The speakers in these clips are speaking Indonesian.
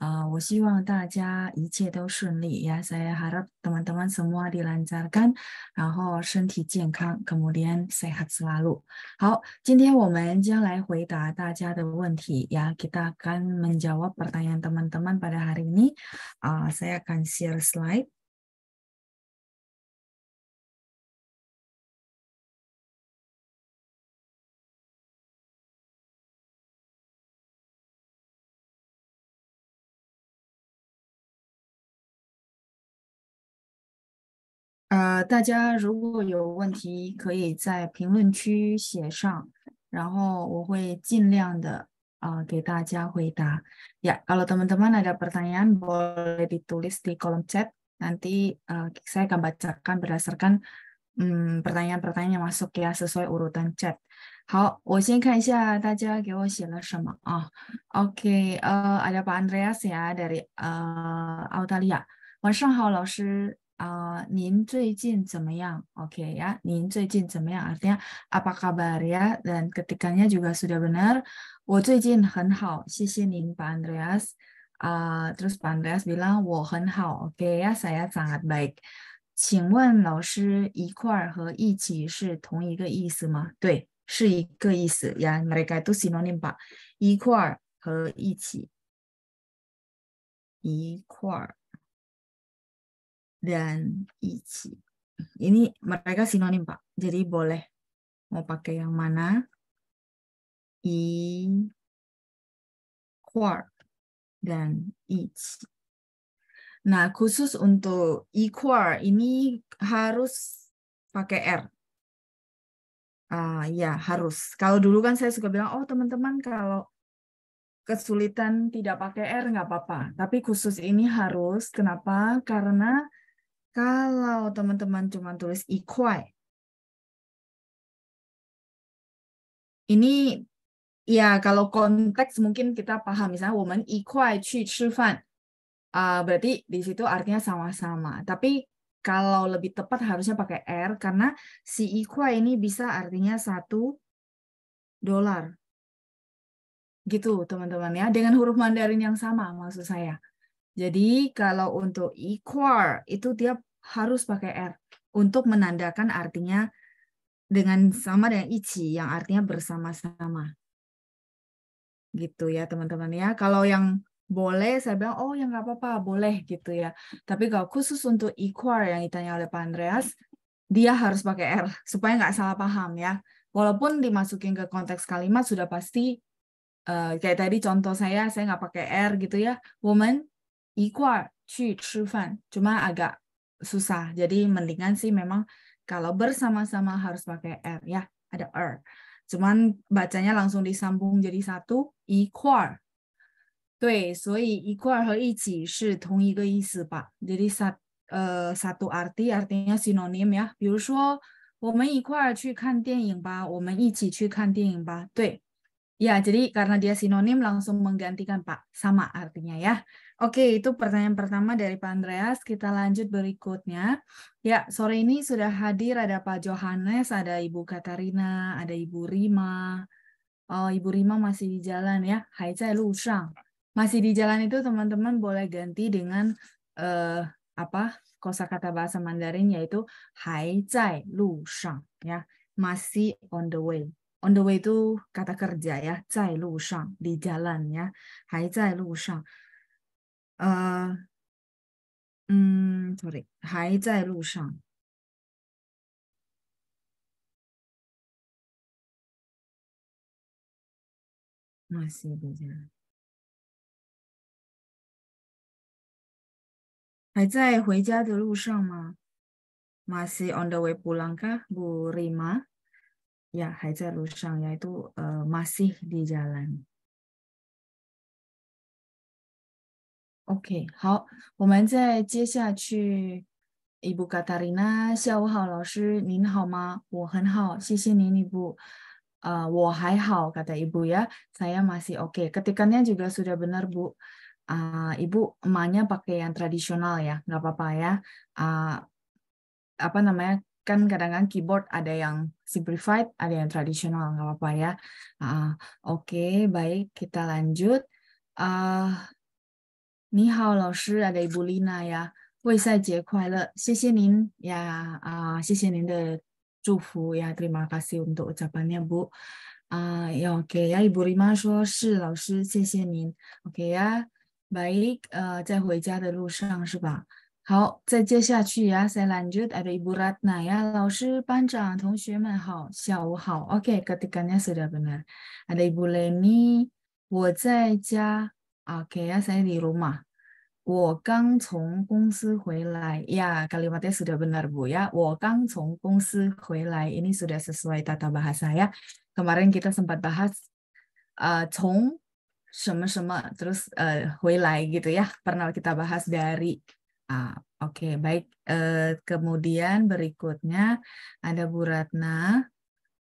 Uh, 我希望大家一切都顺利. saya harap teman-teman semua dilancarkan, 然后身体健康，kemudian sehat selalu. 好，今天我们将来回答大家的问题. Ya, kita akan menjawab pertanyaan teman-teman pada hari ini. saya akan share slide. 呃，大家如果有问题，可以在评论区写上，然后我会尽量的啊、呃、给大家回答。Ya, kalau teman-teman ada pertanyaan boleh ditulis di kolom chat. Nanti uh, saya akan bacakan berdasarkan um, pertanyaan-pertanyaan yang masuk ya sesuai urutan chat. 好，我先看一下大家给我写了什么啊？OK，呃、uh,，ada Pak Andreas ya dari uh, Australia。晚上好，老师。uh, Nin Zuijin 怎么样 oke ya Nin Zuijin 怎么样 artinya apa kabar ya dan ketikanya juga sudah benar Wo Zuijin Pak Andreas terus Pak bilang Wo Hen ya saya sangat baik 请问老师一块儿和一起是同一个意思吗对是一个意思呀 mereka itu sinonim pak 一块儿和一起一块儿 dan ichi. Ini mereka sinonim, Pak. Jadi boleh mau pakai yang mana? I quark dan each. Nah, khusus untuk i equal ini harus pakai R. Uh, ya, harus. Kalau dulu kan saya suka bilang, oh teman-teman kalau kesulitan tidak pakai R nggak apa-apa. Tapi khusus ini harus. Kenapa? Karena kalau teman-teman cuma tulis ikhwai, ini ya kalau konteks mungkin kita paham misalnya woman ikhwai qi chi fan. Uh, berarti di situ artinya sama-sama. Tapi kalau lebih tepat harusnya pakai R er", karena si ikhwai ini bisa artinya satu dolar. Gitu teman-teman ya, dengan huruf Mandarin yang sama maksud saya. Jadi kalau untuk equal itu dia harus pakai R untuk menandakan artinya dengan sama dengan ichi yang artinya bersama-sama. Gitu ya teman-teman ya. Kalau yang boleh saya bilang oh yang nggak apa-apa boleh gitu ya. Tapi kalau khusus untuk equal yang ditanya oleh Pak Andreas dia harus pakai R supaya nggak salah paham ya. Walaupun dimasukin ke konteks kalimat sudah pasti uh, kayak tadi contoh saya saya nggak pakai R gitu ya. Woman 一块去吃饭 cuma agak susah jadi mendingan sih memang kalau bersama-sama harus pakai r ya ada er cuman bacanya langsung disambung jadi satu i kuar 对，所以一块和一起是同一个意思吧？Jadi sat, uh, satu arti artinya sinonim ya. 比如说，我们一块儿去看电影吧，我们一起去看电影吧。对，ya jadi karena dia sinonim langsung menggantikan pak sama artinya ya. Oke, itu pertanyaan pertama dari Pak Andreas. Kita lanjut berikutnya. Ya, sore ini sudah hadir ada Pak Johannes, ada Ibu Katarina, ada Ibu Rima. Oh, Ibu Rima masih di jalan ya. Hai Cai Lu Shang. Masih di jalan itu teman-teman boleh ganti dengan eh, apa kata bahasa Mandarin yaitu Hai Cai Lu Shang ya. Masih on the way. On the way itu kata kerja ya, Cai Lu Shang di jalan ya. Hai Cai Lu Shang. 呃，嗯，sorry，还在路上。masih di 还在回家的路上吗？masih on the way pulang ka，不累吗？呀，还在路上呀，itu masih di jalan。OK，好，我们再接下去伊布卡塔琳娜，下午好，老师您好吗？我很好，谢谢您，伊布。Uh, wahaihao kata ibu ya. Saya masih oke. Ketikannya juga sudah benar bu. ibu emanya pakai yang tradisional ya, nggak apa-apa ya. apa namanya? Kan kadang-kadang keyboard ada yang simplified, ada yang tradisional, nggak apa-apa ya. oke, baik kita lanjut. 你好，老师 a d 布 i 娜呀，卫赛节快乐，谢谢您呀啊，谢谢您的祝福呀，Terima kasih untuk u capanya n bu，啊，OK，Ada i b 说是老师，谢谢您，OK 呀，baik，呃，在回家的路上是吧？好，再接下去呀，Selanjut a d Ibu Lina 呀，老师、班长、同学们好，下午好，OK，Ketika nya sudah benar，Ada Ibu Lenny，我在家。Oke ya, saya di rumah. Wokang Cong Ya, kalimatnya sudah benar Bu ya. Wokang Cong Ini sudah sesuai tata bahasa ya. Kemarin kita sempat bahas uh, Cong sama-sama terus uh, Huilai gitu ya. Pernah kita bahas dari Oke, baik. kemudian berikutnya ada Bu Ratna.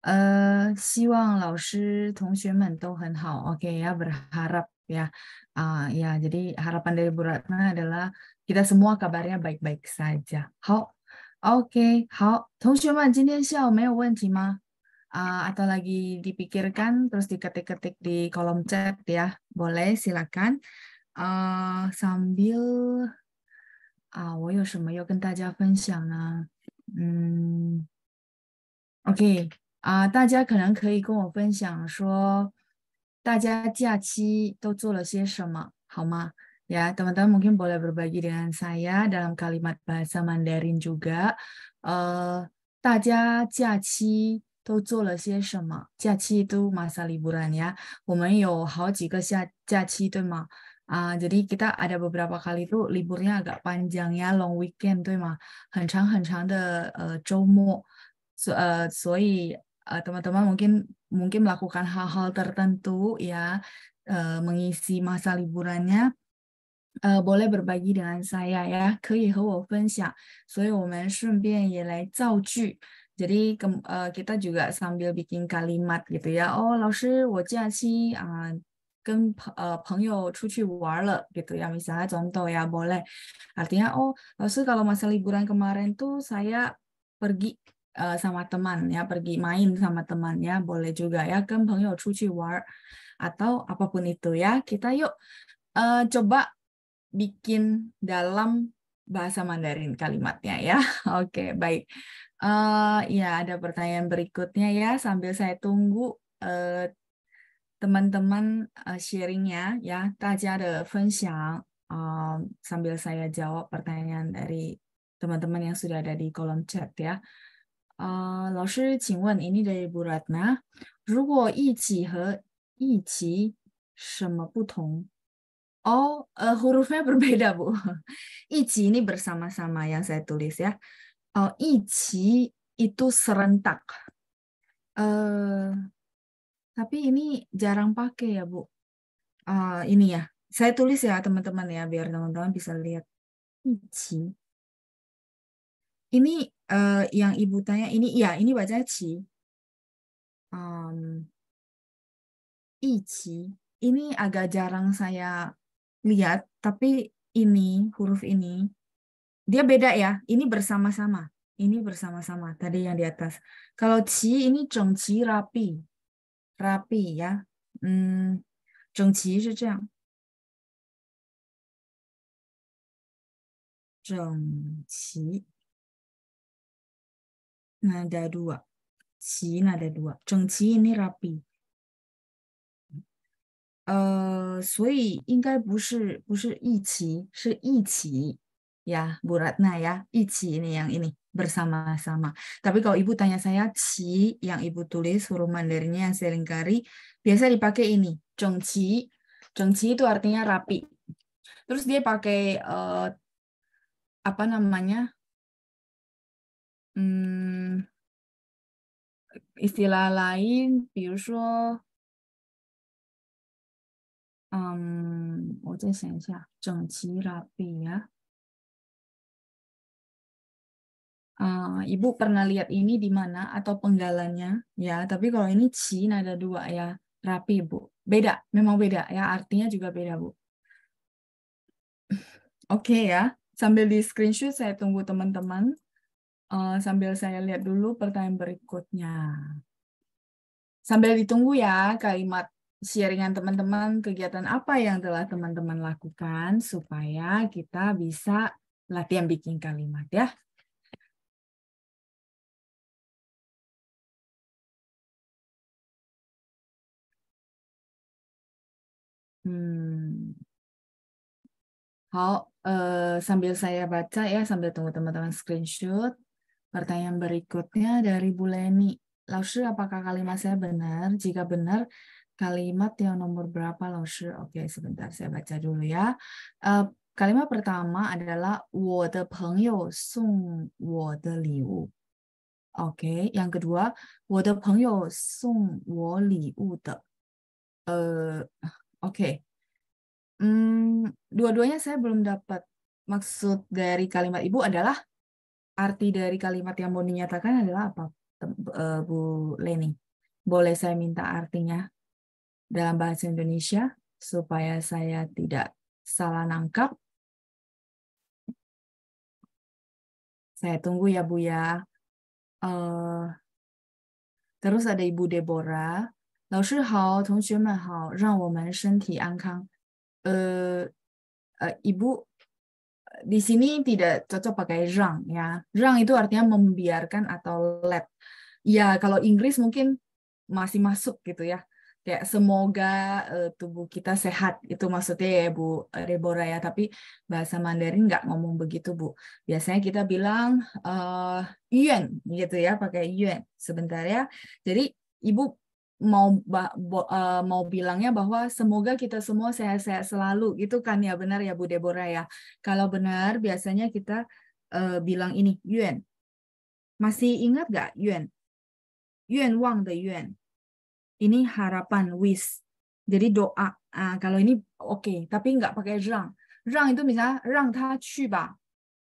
Uh, 希望老师同学们都很好 oke OK ya berharap ya uh, ya jadi harapan dari Bu Ratna adalah kita semua kabarnya baik-baik saja. 好,好 atau lagi dipikirkan terus diketik-ketik di kolom chat ya boleh silakan sambil 啊、呃，大家可能可以跟我分享说，大家假期都做了些什么，好吗？Ya, teman-teman mungkin boleh berbagi dengan saya dalam kalimat bahasa Mandarin juga. Uh, 大家假期都做了些什么？假期都 masa liburan ya. jadi kita ada beberapa kali itu liburnya agak panjang ya, long weekend 对吗？很长很长的呃周末，所呃所以 Eh, teman-teman uh, mungkin mungkin melakukan hal-hal tertentu ya uh, mengisi masa liburannya eh, boleh berbagi dengan saya jadi ke, uh, kita juga sambil bikin kalimat gitu ya. Oh, 老师，我假期啊、uh, gitu ya. Misalnya contoh ya boleh. Artinya oh, kalau masa liburan kemarin tuh saya pergi Eh, sama teman ya pergi main sama teman ya boleh juga ya kan cuci war atau apapun itu ya kita yuk uh, coba bikin dalam bahasa Mandarin kalimatnya ya oke okay, baik uh, ya ada pertanyaan berikutnya ya sambil saya tunggu teman-teman uh, sharingnya ya 大家的分享 uh, sambil saya jawab pertanyaan dari teman-teman yang sudah ada di kolom chat ya. 呃，老师，请问 ini dari Bu Ratna，如果一起和一起什么不同？Oh, uh, hurufnya berbeda, Bu. Ichi ini bersama-sama yang saya tulis ya. Uh, ichi itu serentak. Uh, tapi ini jarang pakai ya, Bu. Uh, ini ya. Saya tulis ya, teman-teman ya, biar teman-teman bisa lihat. Ichi. Ini uh, yang ibu tanya ini ya ini bacanya ci um, ici ini agak jarang saya lihat tapi ini huruf ini dia beda ya ini bersama-sama ini bersama-sama tadi yang di atas kalau ci ini cengci rapi rapi ya hmm, cengci 是这样整齐 nada dua. Qi nada dua. Zheng qi ini rapi. Yi qi ini yang ini bersama-sama. Tapi kalau ibu tanya saya qi yang ibu tulis huruf Mandarinnya yang lingkari, biasa dipakai ini, zheng qi. Zheng qi itu artinya rapi. Terus dia pakai uh, apa namanya? istilah ya. lain，比如说，嗯，我再想一下，整齐拉比呀。Uh, Ibu pernah lihat ini di mana atau penggalannya ya, tapi kalau ini cina ada dua ya, rapi Bu. Beda, memang beda ya, artinya juga beda Bu. Oke okay, ya, sambil di screenshot saya tunggu teman-teman. Eh, sambil saya lihat dulu pertanyaan berikutnya. Sambil ditunggu ya kalimat sharingan teman-teman kegiatan apa yang telah teman-teman lakukan supaya kita bisa latihan bikin kalimat ya. Hmm. Oh, uh, sambil saya baca ya, sambil tunggu teman-teman screenshot. Pertanyaan berikutnya dari Bu Leni. Laushi, apakah kalimat saya benar? Jika benar, kalimat yang nomor berapa Laushi? Oke, sebentar saya baca dulu ya. Eh, kalimat pertama adalah 我的朋友送我的礼物. Oke, yang kedua 我的朋友送我礼物的. Uh, Oke, okay. hmm, dua-duanya saya belum dapat maksud dari kalimat ibu adalah arti dari kalimat yang mau dinyatakan adalah apa, e, Bu Leni? Boleh saya minta artinya dalam bahasa Indonesia supaya saya tidak salah nangkap? Saya tunggu ya, Bu ya. Uh, terus ada Ibu Deborah. 老师好，同学们好，让我们身体安康。呃呃，Ibu e, di sini tidak cocok pakai rang ya. Rang itu artinya membiarkan atau let. Ya kalau Inggris mungkin masih masuk gitu ya. Kayak semoga uh, tubuh kita sehat itu maksudnya ya Bu Rebora eh, ya. Tapi bahasa Mandarin nggak ngomong begitu Bu. Biasanya kita bilang uh, yuan gitu ya pakai yuan. Sebentar ya. Jadi Ibu mau bo, uh, mau bilangnya bahwa semoga kita semua sehat-sehat selalu gitu kan ya benar ya Bu Deborah ya. Kalau benar biasanya kita uh, bilang ini Yuan. Masih ingat gak Yuan? Yuan Wang the Yuan. Ini harapan wish. Jadi doa. Uh, kalau ini oke, okay. tapi nggak pakai rang. Rang itu misalnya rang ta qu ba.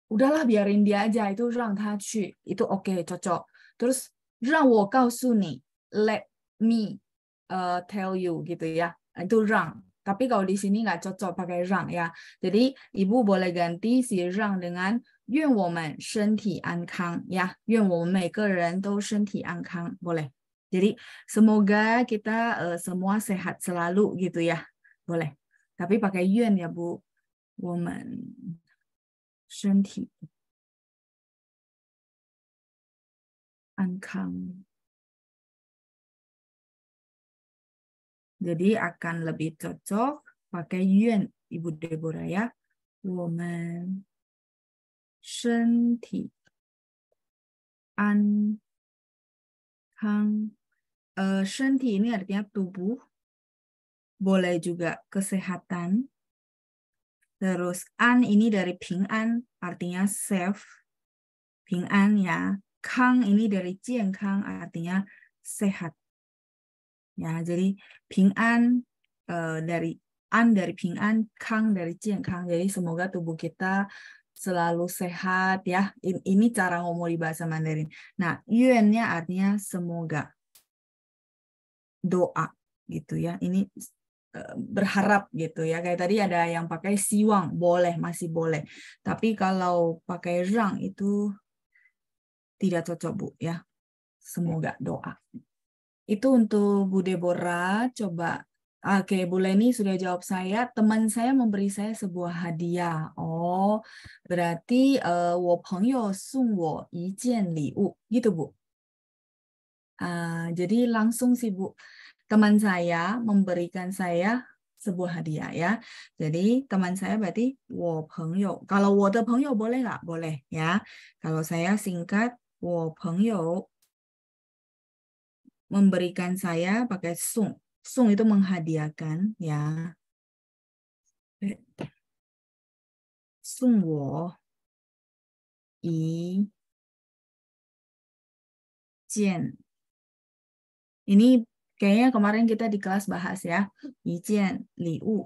Udahlah biarin dia aja itu rang ta qu. Itu oke, okay, cocok. Terus rang wo kau su Let me uh, tell you gitu ya. Nah, itu rang. Tapi kalau di sini nggak cocok pakai rang ya. Jadi ibu boleh ganti si rang dengan 愿我们身体安康 ya. 愿我们每个人都身体安康 boleh. Jadi semoga kita uh, semua sehat selalu gitu ya. Boleh. Tapi pakai yuan ya, Bu. Woman. Shenti. Ankang. Jadi akan lebih cocok pakai yuan, Ibu Deborah ya. Uh, shenti ini artinya tubuh, boleh juga kesehatan. Terus an ini dari ping an, artinya safe. Ping an ya. Kang ini dari jian kang, artinya sehat. Ya, jadi Ping An uh, dari An dari Ping An, Kang dari cian Kang. Jadi semoga tubuh kita selalu sehat ya. Ini cara ngomong di bahasa Mandarin. Nah, yuan nya artinya semoga doa gitu ya. Ini eh, berharap gitu ya. Kayak tadi ada yang pakai siwang, boleh, masih boleh. Tapi kalau pakai rang itu tidak cocok Bu ya. Semoga doa. Itu untuk Bu Deborah, coba Oke, Bu Leni sudah jawab saya. Teman saya memberi saya sebuah hadiah. Oh, berarti uh, eh, 我朋友送我一件礼物, gitu Bu. Uh, jadi langsung sih Bu, teman saya memberikan saya sebuah hadiah ya. Jadi teman saya berarti 我朋友. Kalau 我的朋友 boleh nggak? Boleh ya. Kalau saya singkat 我朋友 memberikan saya pakai sung. Sung itu menghadiahkan ya. Sung wo i jian. Ini kayaknya kemarin kita di kelas bahas ya. I jian, li wu.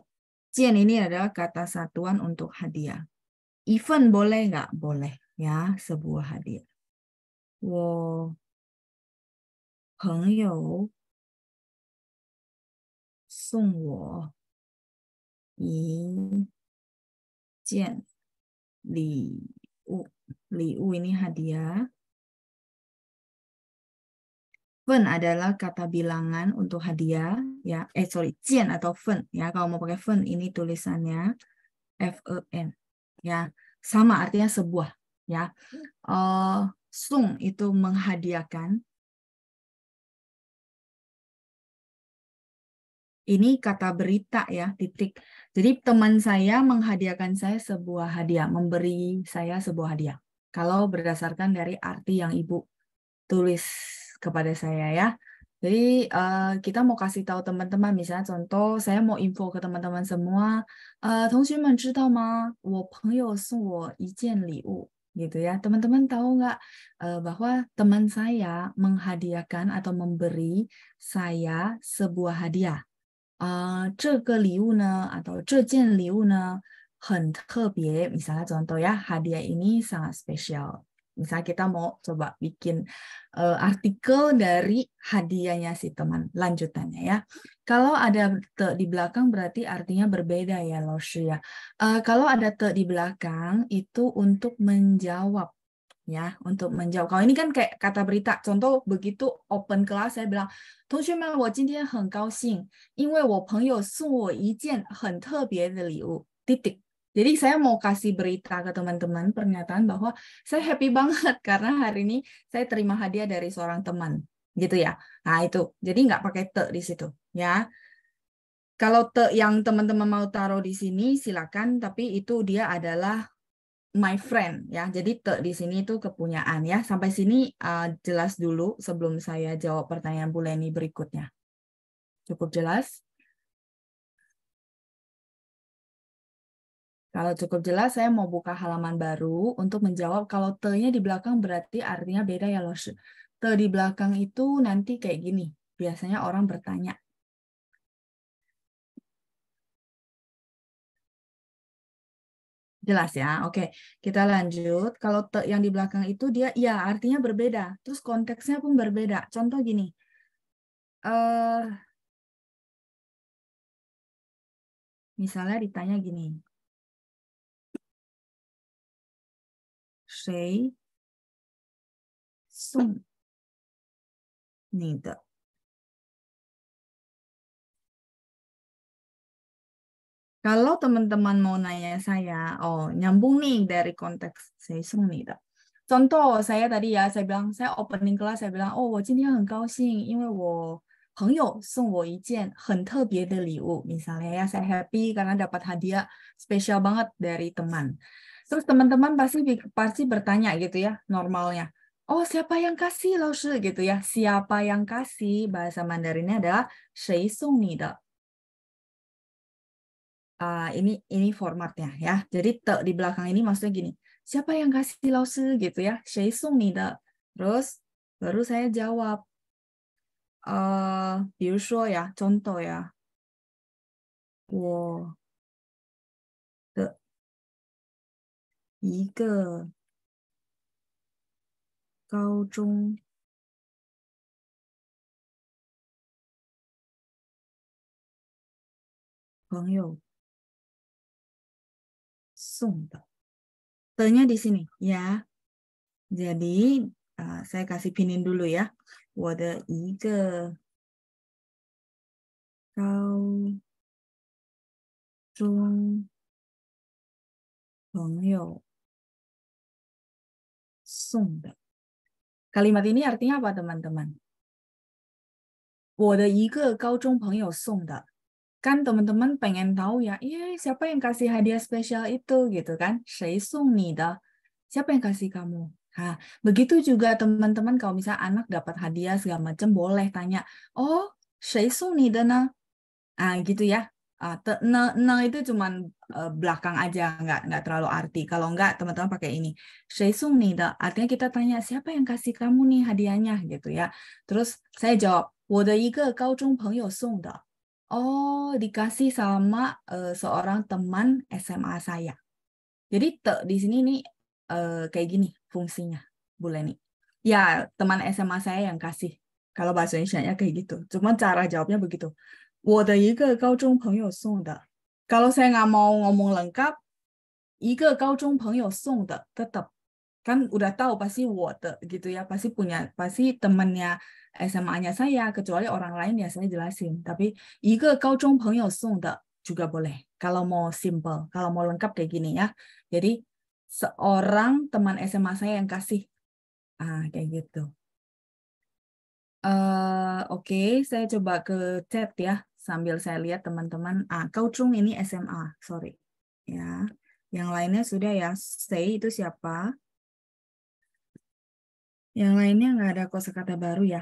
Jian ini adalah kata satuan untuk hadiah. Event boleh nggak? Boleh ya, sebuah hadiah. Wow. 朋友送我一件礼物，礼物 hadiah. Fen adalah kata bilangan untuk hadiah, ya. Eh, sorry, jian atau fen, ya. Kalau mau pakai fen, ini tulisannya F-E-N, ya. Sama artinya sebuah, ya. Uh, sung itu menghadiahkan, Ini kata berita ya, titik. Jadi teman saya menghadiahkan saya sebuah hadiah, memberi saya sebuah hadiah. Kalau berdasarkan dari arti yang Ibu tulis kepada saya ya. Jadi uh, kita mau kasih tahu teman-teman, misalnya contoh saya mau info ke teman-teman semua, uh, gitu ya. Teman-teman tahu nggak uh, bahwa teman saya menghadiahkan atau memberi saya sebuah hadiah 这件礼物呢，很特别。misalnya contoh ya, hadiah ini sangat spesial. Misal kita mau coba bikin uh, artikel dari hadiahnya si teman lanjutannya ya. Kalau ada te di belakang berarti artinya berbeda ya, Loshi ya. Uh, kalau ada te di belakang itu untuk menjawab ya untuk menjawab. Kalau ini kan kayak kata berita, contoh begitu open class saya bilang, 同学们，我今天很高兴，因为我朋友送我一件很特别的礼物。Titik. Jadi saya mau kasih berita ke teman-teman pernyataan bahwa saya happy banget karena hari ini saya terima hadiah dari seorang teman, gitu ya. Nah itu, jadi nggak pakai te di situ, ya. Kalau te yang teman-teman mau taruh di sini silakan, tapi itu dia adalah my friend ya. Jadi te di sini itu kepunyaan ya. Sampai sini uh, jelas dulu sebelum saya jawab pertanyaan Bu Leni berikutnya. Cukup jelas? Kalau cukup jelas, saya mau buka halaman baru untuk menjawab kalau te-nya di belakang berarti artinya beda ya, loh. Te di belakang itu nanti kayak gini. Biasanya orang bertanya, Jelas ya, oke. Kita lanjut. Kalau te yang di belakang itu dia, ya artinya berbeda. Terus konteksnya pun berbeda. Contoh gini, uh, misalnya ditanya gini, Sung Kalau teman-teman mau nanya saya, oh nyambung nih dari konteks season nih. Contoh saya tadi ya, saya bilang saya opening kelas saya bilang, oh, 我今天很高兴，因为我朋友送我一件很特别的礼物. Misalnya ya saya happy karena dapat hadiah spesial banget dari teman. Terus teman-teman pasti pasti bertanya gitu ya normalnya. Oh, siapa yang kasih, Lao Gitu ya. Siapa yang kasih? Bahasa Mandarinnya adalah 谁送你的? Ah, ini ini formatnya ya. Jadi te di belakang ini maksudnya gini, siapa yang kasih lause gitu ya, Sheisung nih, Terus baru saya jawab. Uh, ya, contoh ya. Wo The. ike kau chung langsung. T-nya di sini ya. Jadi uh, saya kasih pinin dulu ya. ini artinya apa teman-teman? kan teman-teman pengen tahu ya, iya siapa yang kasih hadiah spesial itu gitu kan? saya nih dah. Siapa yang kasih kamu? Nah, begitu juga teman-teman kalau misalnya anak dapat hadiah segala macam boleh tanya, oh shisung nih dah nah. Ah gitu ya. Ah, te, ne, ne itu cuman uh, belakang aja nggak nggak terlalu arti. Kalau nggak teman-teman pakai ini saya nih dah. Artinya kita tanya siapa yang kasih kamu nih hadiahnya gitu ya. Terus saya jawab, 我的一个高中朋友送的。Oh, dikasih sama uh, seorang teman SMA saya. Jadi te di sini nih uh, kayak gini fungsinya, Bu Leni. Ya, teman SMA saya yang kasih. Kalau bahasa Indonesia-nya kayak gitu. Cuma cara jawabnya begitu. Kalau saya nggak mau ngomong lengkap, tetap kan udah tahu pasti 我的 gitu ya, pasti punya, pasti temannya SMA-nya saya, kecuali orang lain ya saya jelasin. Tapi ike Kau Chung Peng De juga boleh. Kalau mau simple, kalau mau lengkap kayak gini ya. Jadi seorang teman SMA saya yang kasih. Ah, kayak gitu. Uh, Oke, okay, saya coba ke chat ya sambil saya lihat teman-teman. Ah, Kau ini SMA, sorry. Ya, yang lainnya sudah ya. Say itu siapa? Yang lainnya nggak ada kosakata baru ya.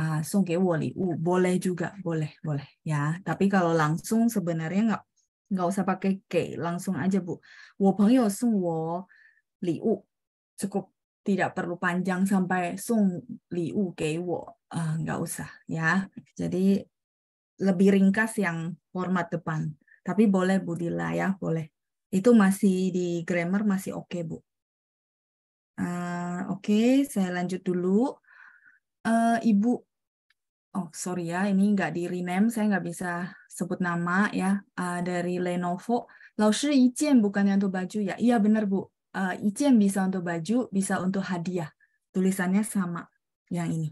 Ah, uh, 送给我礼物 boleh juga boleh boleh ya tapi kalau langsung sebenarnya nggak nggak usah pakai ke langsung aja bu wo yo sung wo u cukup tidak perlu panjang sampai sung u ke wo uh, ah, nggak usah ya jadi lebih ringkas yang format depan tapi boleh bu Dila ya boleh itu masih di grammar masih oke okay, bu uh, oke okay, saya lanjut dulu uh, ibu oh sorry ya, ini nggak di rename, saya nggak bisa sebut nama ya, uh, dari Lenovo. si Ijen bukannya untuk baju ya? Iya benar Bu, uh, eh, Ijen bisa untuk baju, bisa untuk hadiah. Tulisannya sama yang ini.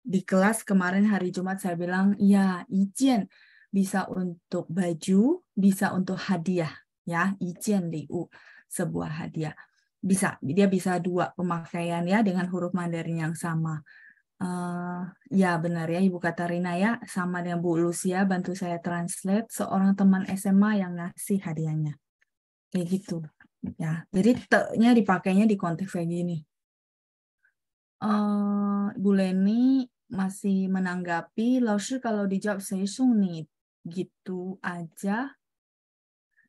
Di kelas kemarin hari Jumat saya bilang, ya Ijen bisa untuk baju, bisa untuk hadiah ya, Ijen U, sebuah hadiah. Bisa, dia bisa dua pemakaian ya dengan huruf Mandarin yang sama. Uh, ya benar ya Ibu Katarina ya sama dengan Bu Lucia bantu saya translate seorang teman SMA yang ngasih hadiahnya kayak gitu ya jadi te dipakainya di konteks kayak gini uh, Bu Leni masih menanggapi Laoshi kalau dijawab saya sunyi gitu aja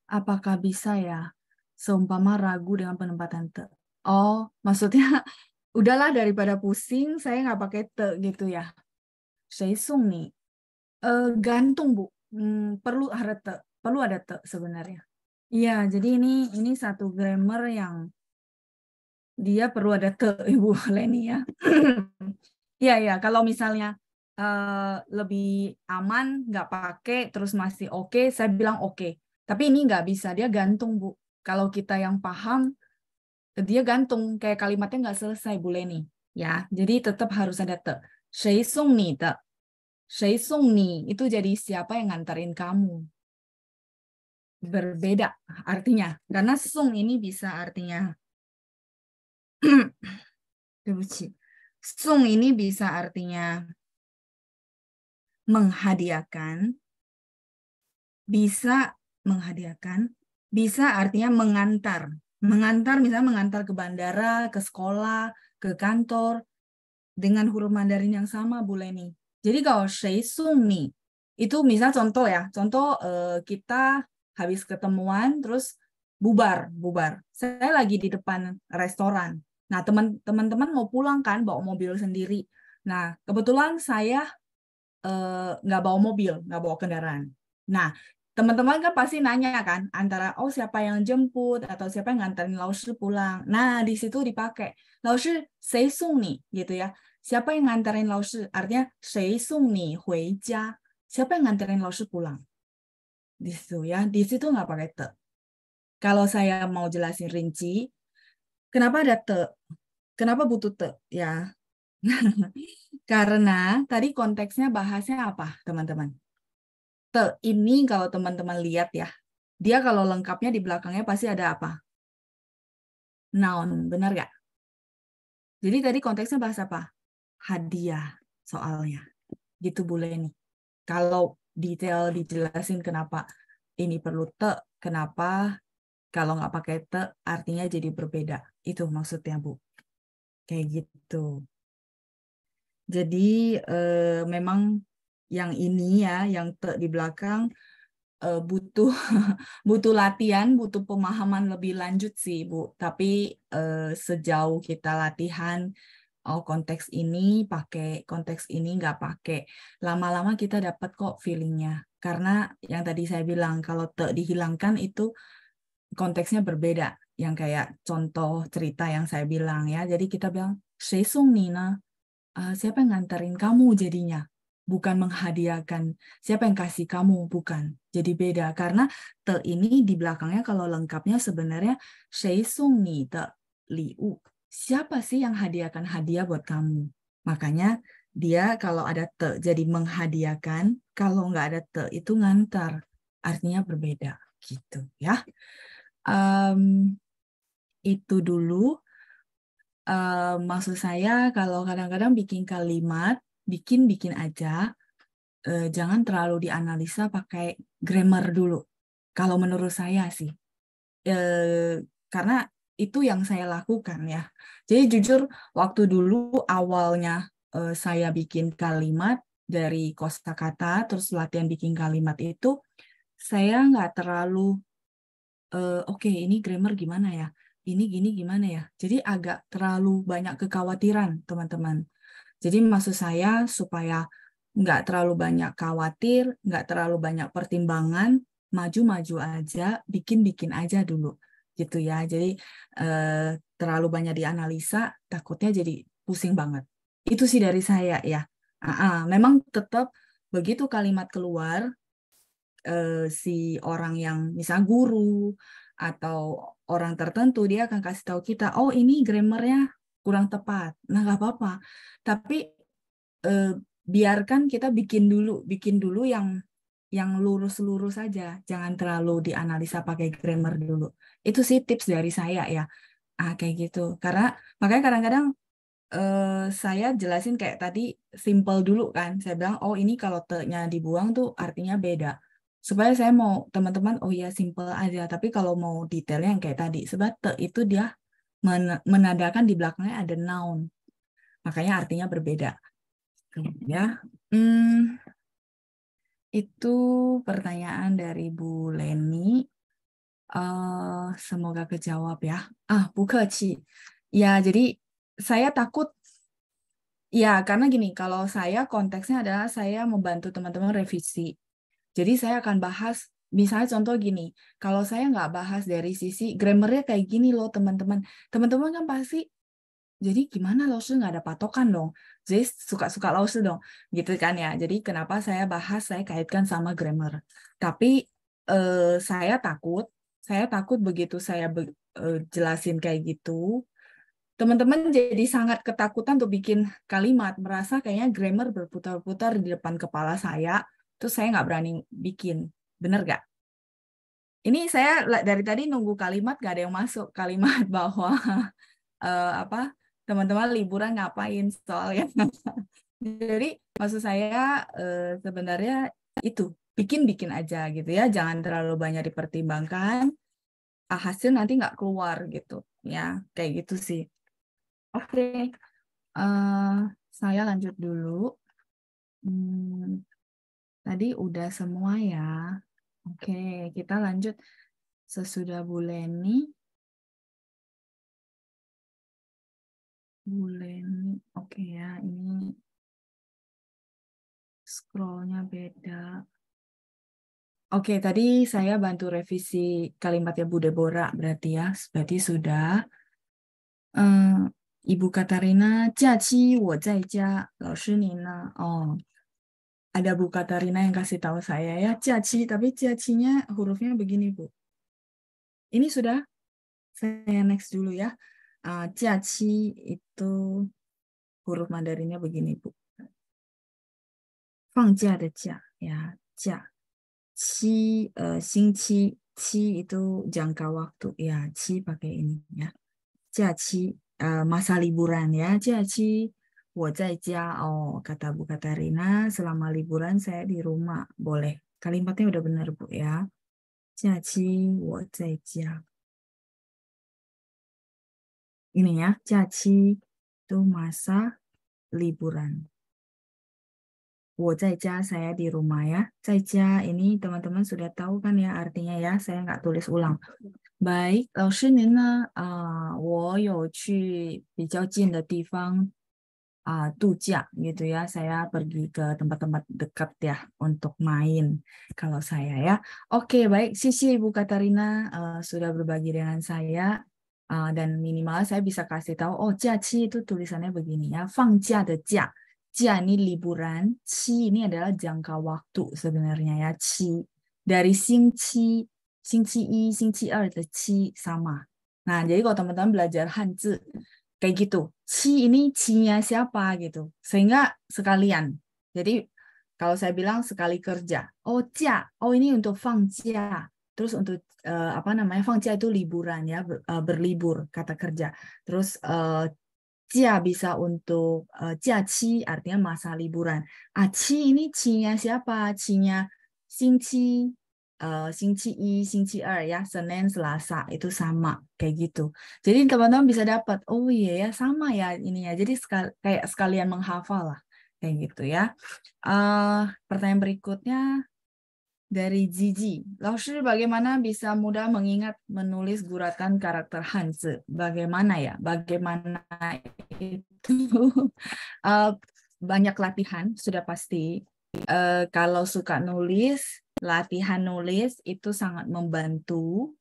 apakah bisa ya seumpama ragu dengan penempatan te oh maksudnya udahlah daripada pusing saya nggak pakai te gitu ya seisung nih e, gantung bu hmm, perlu ada te perlu ada te sebenarnya iya jadi ini ini satu grammar yang dia perlu ada te ibu Leni ya iya ya kalau misalnya Uh, lebih aman nggak pakai terus masih oke okay, saya bilang oke okay. tapi ini nggak bisa dia gantung bu kalau kita yang paham dia gantung kayak kalimatnya nggak selesai Bu nih ya jadi tetap harus ada te Shei sung ni te Shei sung ni itu jadi siapa yang nganterin kamu berbeda artinya karena sung ini bisa artinya sung ini bisa artinya menghadiahkan bisa menghadiahkan bisa artinya mengantar mengantar misalnya mengantar ke bandara, ke sekolah, ke kantor dengan huruf Mandarin yang sama Bu Leni. Jadi kalau Sung Sumi itu misal contoh ya, contoh eh, kita habis ketemuan terus bubar, bubar. Saya lagi di depan restoran. Nah, teman-teman mau pulang kan bawa mobil sendiri. Nah, kebetulan saya eh, nggak bawa mobil, nggak bawa kendaraan. Nah, teman-teman kan pasti nanya kan antara oh siapa yang jemput atau siapa yang nganterin Laoshi pulang. Nah, di situ dipakai Laoshi sei sung ni gitu ya. Siapa yang nganterin Laoshi artinya sei sung ni hui jia. Siapa yang nganterin Laoshi pulang? Di situ ya, di situ nggak pakai te. Kalau saya mau jelasin rinci, kenapa ada te? Kenapa butuh te? Ya. Karena tadi konteksnya bahasnya apa, teman-teman? te ini kalau teman-teman lihat ya, dia kalau lengkapnya di belakangnya pasti ada apa? Noun, benar nggak? Jadi tadi konteksnya bahasa apa? Hadiah soalnya. Gitu Bu Leni. Kalau detail dijelasin kenapa ini perlu te, kenapa kalau nggak pakai te artinya jadi berbeda. Itu maksudnya Bu. Kayak gitu. Jadi eh, memang yang ini ya, yang te di belakang eh, butuh butuh latihan, butuh pemahaman lebih lanjut sih Bu. Tapi eh, sejauh kita latihan oh konteks ini pakai konteks ini nggak pakai lama-lama kita dapat kok feelingnya karena yang tadi saya bilang kalau te dihilangkan itu konteksnya berbeda yang kayak contoh cerita yang saya bilang ya jadi kita bilang Shesung Nina uh, siapa yang nganterin kamu jadinya bukan menghadiahkan siapa yang kasih kamu bukan jadi beda karena te ini di belakangnya kalau lengkapnya sebenarnya sung ni te liu siapa sih yang hadiahkan hadiah buat kamu makanya dia kalau ada te jadi menghadiahkan kalau nggak ada te itu ngantar artinya berbeda gitu ya um, itu dulu uh, maksud saya kalau kadang-kadang bikin kalimat bikin-bikin aja, e, jangan terlalu dianalisa pakai grammar dulu. Kalau menurut saya sih, e, karena itu yang saya lakukan ya. Jadi jujur waktu dulu awalnya e, saya bikin kalimat dari kata, terus latihan bikin kalimat itu saya nggak terlalu e, oke okay, ini grammar gimana ya ini gini gimana ya jadi agak terlalu banyak kekhawatiran teman-teman jadi maksud saya supaya nggak terlalu banyak khawatir, nggak terlalu banyak pertimbangan, maju-maju aja, bikin-bikin aja dulu gitu ya. Jadi eh, terlalu banyak dianalisa, takutnya jadi pusing banget. Itu sih dari saya ya. Ah, Memang tetap begitu kalimat keluar eh, si orang yang misal guru atau orang tertentu dia akan kasih tahu kita, oh ini grammarnya kurang tepat. Nah, nggak apa-apa. Tapi eh, biarkan kita bikin dulu, bikin dulu yang yang lurus-lurus saja. Jangan terlalu dianalisa pakai grammar dulu. Itu sih tips dari saya ya. Ah, kayak gitu. Karena makanya kadang-kadang eh, saya jelasin kayak tadi simple dulu kan. Saya bilang, "Oh, ini kalau te-nya dibuang tuh artinya beda." supaya saya mau teman-teman oh ya simple aja tapi kalau mau detailnya yang kayak tadi sebab te itu dia men menandakan di belakangnya ada noun. Makanya artinya berbeda. Ya. Hmm, itu pertanyaan dari Bu Leni. Uh, semoga kejawab ya. Ah, buka Ci. Ya, jadi saya takut Ya, karena gini, kalau saya konteksnya adalah saya membantu teman-teman revisi. Jadi saya akan bahas misalnya contoh gini, kalau saya nggak bahas dari sisi grammarnya kayak gini loh teman-teman, teman-teman kan pasti jadi gimana loh sih nggak ada patokan dong? Jadi suka-suka loh sih dong, gitu kan ya. Jadi kenapa saya bahas, saya kaitkan sama grammar. Tapi eh, saya takut, saya takut begitu saya be, eh, jelasin kayak gitu, teman-teman jadi sangat ketakutan untuk bikin kalimat, merasa kayaknya grammar berputar-putar di depan kepala saya, terus saya nggak berani bikin. Bener gak? Ini saya dari tadi nunggu kalimat gak ada yang masuk kalimat bahwa uh, apa teman-teman liburan ngapain soalnya. Jadi maksud saya uh, sebenarnya itu bikin-bikin aja gitu ya, jangan terlalu banyak dipertimbangkan. Ah, hasil nanti nggak keluar gitu ya, kayak gitu sih. Oke, okay. uh, eh, saya lanjut dulu. Hmm, tadi udah semua ya. Oke, kita lanjut. Sesudah Bu Leni. Bu Leni, oke ya, ini scrollnya beda. Oke, tadi saya bantu revisi kalimatnya Bu Debora berarti ya. Berarti sudah. Eh, Ibu Katarina, 假期我在家。老师您呢？哦，ada Bu Katarina yang kasih tahu saya ya caci tapi cacinya hurufnya begini Bu ini sudah saya next dulu ya uh, itu huruf Mandarinnya begini Bu Fangjia de ya jia eh, qi uh, xing itu jangka waktu ya qi pakai ini ya jia qi eh, masa liburan ya jia qi Wajaja oh kata Bu Katarina selama liburan saya di rumah boleh kalimatnya udah benar Bu ya jaji wajaja ini ya jaji itu masa liburan wajaja saya di rumah ya jaja ini teman-teman sudah tahu kan ya artinya ya saya nggak tulis ulang baik 老师您呢啊、呃、我有去比较近的地方 uh, ah, tuja gitu ya. Saya pergi ke tempat-tempat dekat ya untuk main kalau saya ya. Oke, baik. Sisi Ibu Katarina uh, sudah berbagi dengan saya uh, dan minimal saya bisa kasih tahu oh jiaci itu tulisannya begini ya. Fang jia de jia. Jia ini liburan, qi ini adalah jangka waktu sebenarnya ya, qi. Dari sing xingqi, xingqi yi, xingqi er de qi sama. Nah, jadi kalau teman-teman belajar Hanzi kayak gitu, ci ini chi-nya siapa gitu. Sehingga sekalian. Jadi kalau saya bilang sekali kerja, oh cia, oh ini untuk Fang Cia, Terus untuk uh, apa namanya Fang Cia itu liburan ya, ber, uh, berlibur kata kerja. Terus uh, cia bisa untuk uh, cia ci artinya masa liburan. Ah, chi ini chi-nya siapa? Chi-nya Xing Qi, uh, Singci I, Singci Er ya, Senin, Selasa itu sama kayak gitu. Jadi teman-teman bisa dapat, oh iya ya sama ya ini ya. Jadi sekal kayak sekalian menghafal lah kayak gitu ya. Uh, pertanyaan berikutnya dari Gigi. Laoshi bagaimana bisa mudah mengingat menulis guratan karakter Hanzi? Bagaimana ya? Bagaimana itu? uh, banyak latihan sudah pasti. Uh, kalau suka nulis latihan nulis itu sangat membantu.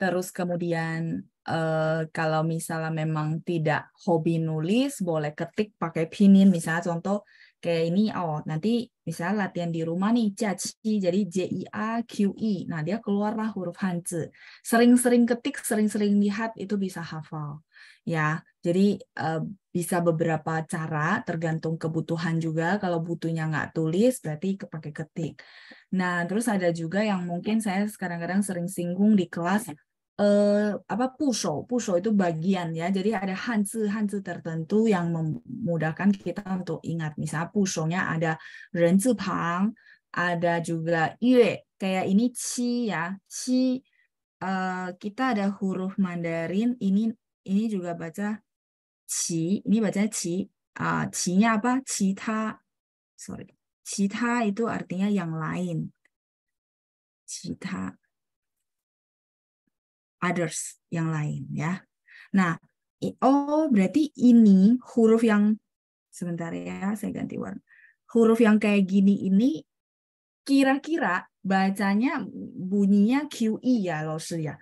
Terus kemudian Uh, kalau misalnya memang tidak hobi nulis, boleh ketik pakai pinin. Misalnya contoh kayak ini, oh nanti misalnya latihan di rumah nih, caci, jadi J I A Q I. Nah dia keluarlah huruf Hanzi. Sering-sering ketik, sering-sering lihat itu bisa hafal. Ya, jadi uh, bisa beberapa cara tergantung kebutuhan juga kalau butuhnya nggak tulis berarti kepake ketik nah terus ada juga yang mungkin saya sekarang kadang sering singgung di kelas eh, apa puso puso itu bagian ya jadi ada hanzi hanzi tertentu yang memudahkan kita untuk ingat misalnya nya ada renzi pang ada juga yue kayak ini chi ya chi eh, kita ada huruf Mandarin ini ini juga baca 其 ini bacanya ci uh, ci-nya apa cita sorry cita itu artinya yang lain cita others yang lain ya nah oh berarti ini huruf yang sebentar ya saya ganti warna huruf yang kayak gini ini kira-kira bacanya bunyinya QI e ya Loshi ya.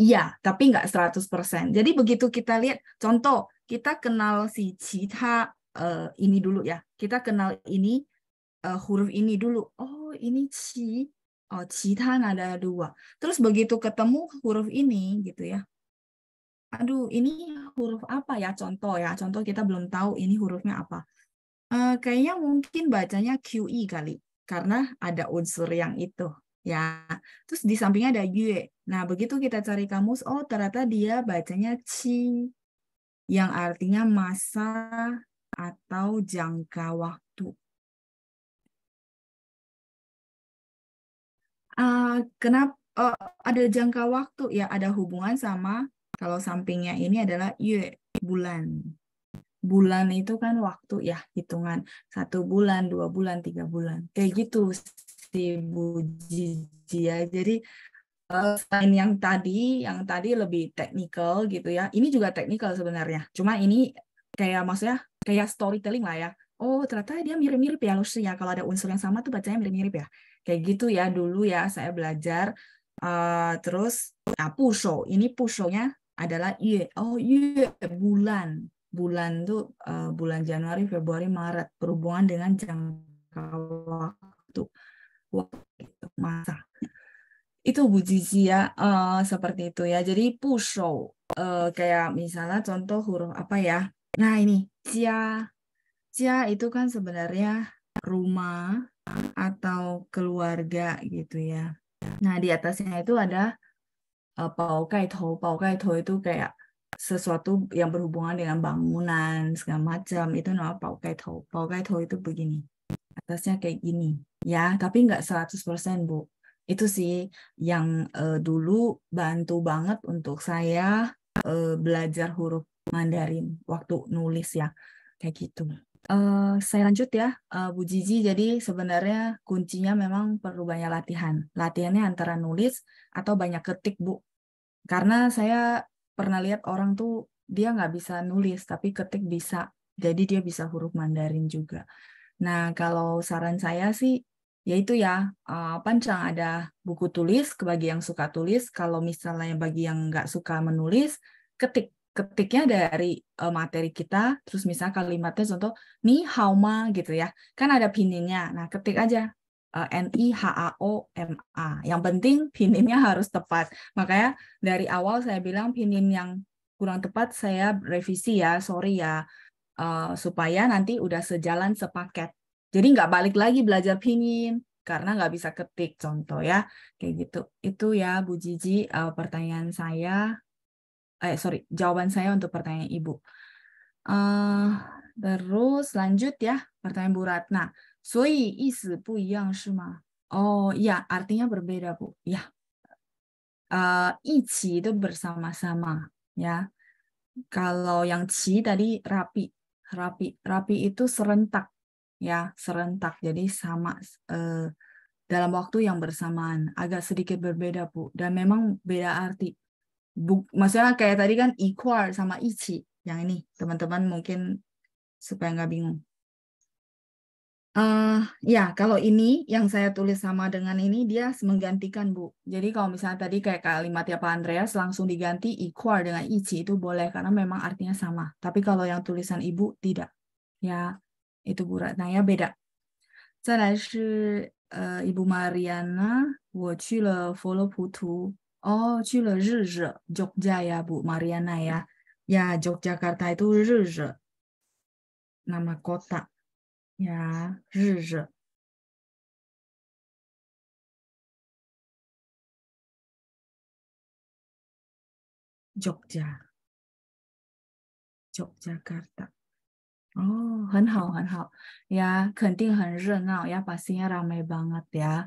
Iya, tapi nggak 100%. Jadi begitu kita lihat, contoh kita kenal si cita uh, ini dulu ya. Kita kenal ini uh, huruf ini dulu. Oh, ini c Oh, cita nada kan dua. Terus begitu ketemu huruf ini gitu ya. Aduh, ini huruf apa ya? Contoh ya. Contoh kita belum tahu ini hurufnya apa. Uh, kayaknya mungkin bacanya QE kali karena ada unsur yang itu ya. Terus di sampingnya ada yue. Nah, begitu kita cari kamus, oh ternyata dia bacanya c yang artinya masa atau jangka waktu. Uh, ah, kenapa uh, oh, ada jangka waktu ya ada hubungan sama kalau sampingnya ini adalah yue bulan. Bulan itu kan waktu ya hitungan satu bulan, dua bulan, tiga bulan kayak gitu si Bu Jiji ya. Jadi Eh, selain yang tadi, yang tadi lebih teknikal gitu ya. Ini juga teknikal sebenarnya. Cuma ini kayak maksudnya kayak storytelling lah ya. Oh ternyata dia mirip-mirip ya Lucy ya. Kalau ada unsur yang sama tuh bacanya mirip-mirip ya. Kayak gitu ya dulu ya saya belajar. Uh, terus nah, ya, pusho. Ini pushonya adalah ye. Oh ye bulan. Bulan tuh uh, bulan Januari, Februari, Maret berhubungan dengan jangka waktu waktu masa itu bu bujiji ya uh, seperti itu ya jadi pusho uh, eh, kayak misalnya contoh huruf apa ya nah ini cia cia itu kan sebenarnya rumah atau keluarga gitu ya nah di atasnya itu ada uh, eh, To. Pao Kai To itu kayak sesuatu yang berhubungan dengan bangunan segala macam itu nama To. Pao Kai To itu begini atasnya kayak gini ya tapi nggak 100% bu itu sih yang uh, dulu bantu banget untuk saya uh, belajar huruf Mandarin waktu nulis ya. Kayak gitu. Uh, saya lanjut ya, uh, Bu Jiji. Jadi sebenarnya kuncinya memang perlu banyak latihan. Latihannya antara nulis atau banyak ketik, Bu. Karena saya pernah lihat orang tuh dia nggak bisa nulis, tapi ketik bisa. Jadi dia bisa huruf Mandarin juga. Nah, kalau saran saya sih yaitu ya uh, eh, pancang ada buku tulis ke bagi yang suka tulis kalau misalnya bagi yang nggak suka menulis ketik ketiknya dari eh, materi kita terus misalnya kalimatnya contoh ni ma gitu ya kan ada pininya. nah ketik aja eh, n i h a o m a yang penting pininnya harus tepat makanya dari awal saya bilang pinin yang kurang tepat saya revisi ya sorry ya supaya nanti udah sejalan sepaket jadi nggak balik lagi belajar pinyin karena nggak bisa ketik contoh ya kayak gitu. Itu ya Bu Jiji uh, pertanyaan saya. Eh sorry jawaban saya untuk pertanyaan Ibu. Uh, terus lanjut ya pertanyaan Bu Ratna. Soi Oh yang iya artinya berbeda bu. Ya, uh, ichi itu bersama-sama ya. Kalau yang ci tadi rapi, rapi, rapi itu serentak ya serentak jadi sama eh, dalam waktu yang bersamaan agak sedikit berbeda bu dan memang beda arti bu maksudnya kayak tadi kan equal sama ichi yang ini teman-teman mungkin supaya nggak bingung uh, ya kalau ini yang saya tulis sama dengan ini dia menggantikan bu jadi kalau misalnya tadi kayak kalimatnya Pak Andreas langsung diganti equal dengan ichi itu boleh karena memang artinya sama tapi kalau yang tulisan ibu tidak ya itu Bu Ratnaya beda. Eh, Mariana, 再来是呃，Ibu Mariana，我去了佛罗普图，哦，去了日日，Jogja oh, ya Bu Mariana ya, ya Yogyakarta itu nama kota ya 日日。Jogja, Yogyakarta. Oh, 很好,很好. Ya, pastinya ramai banget ya.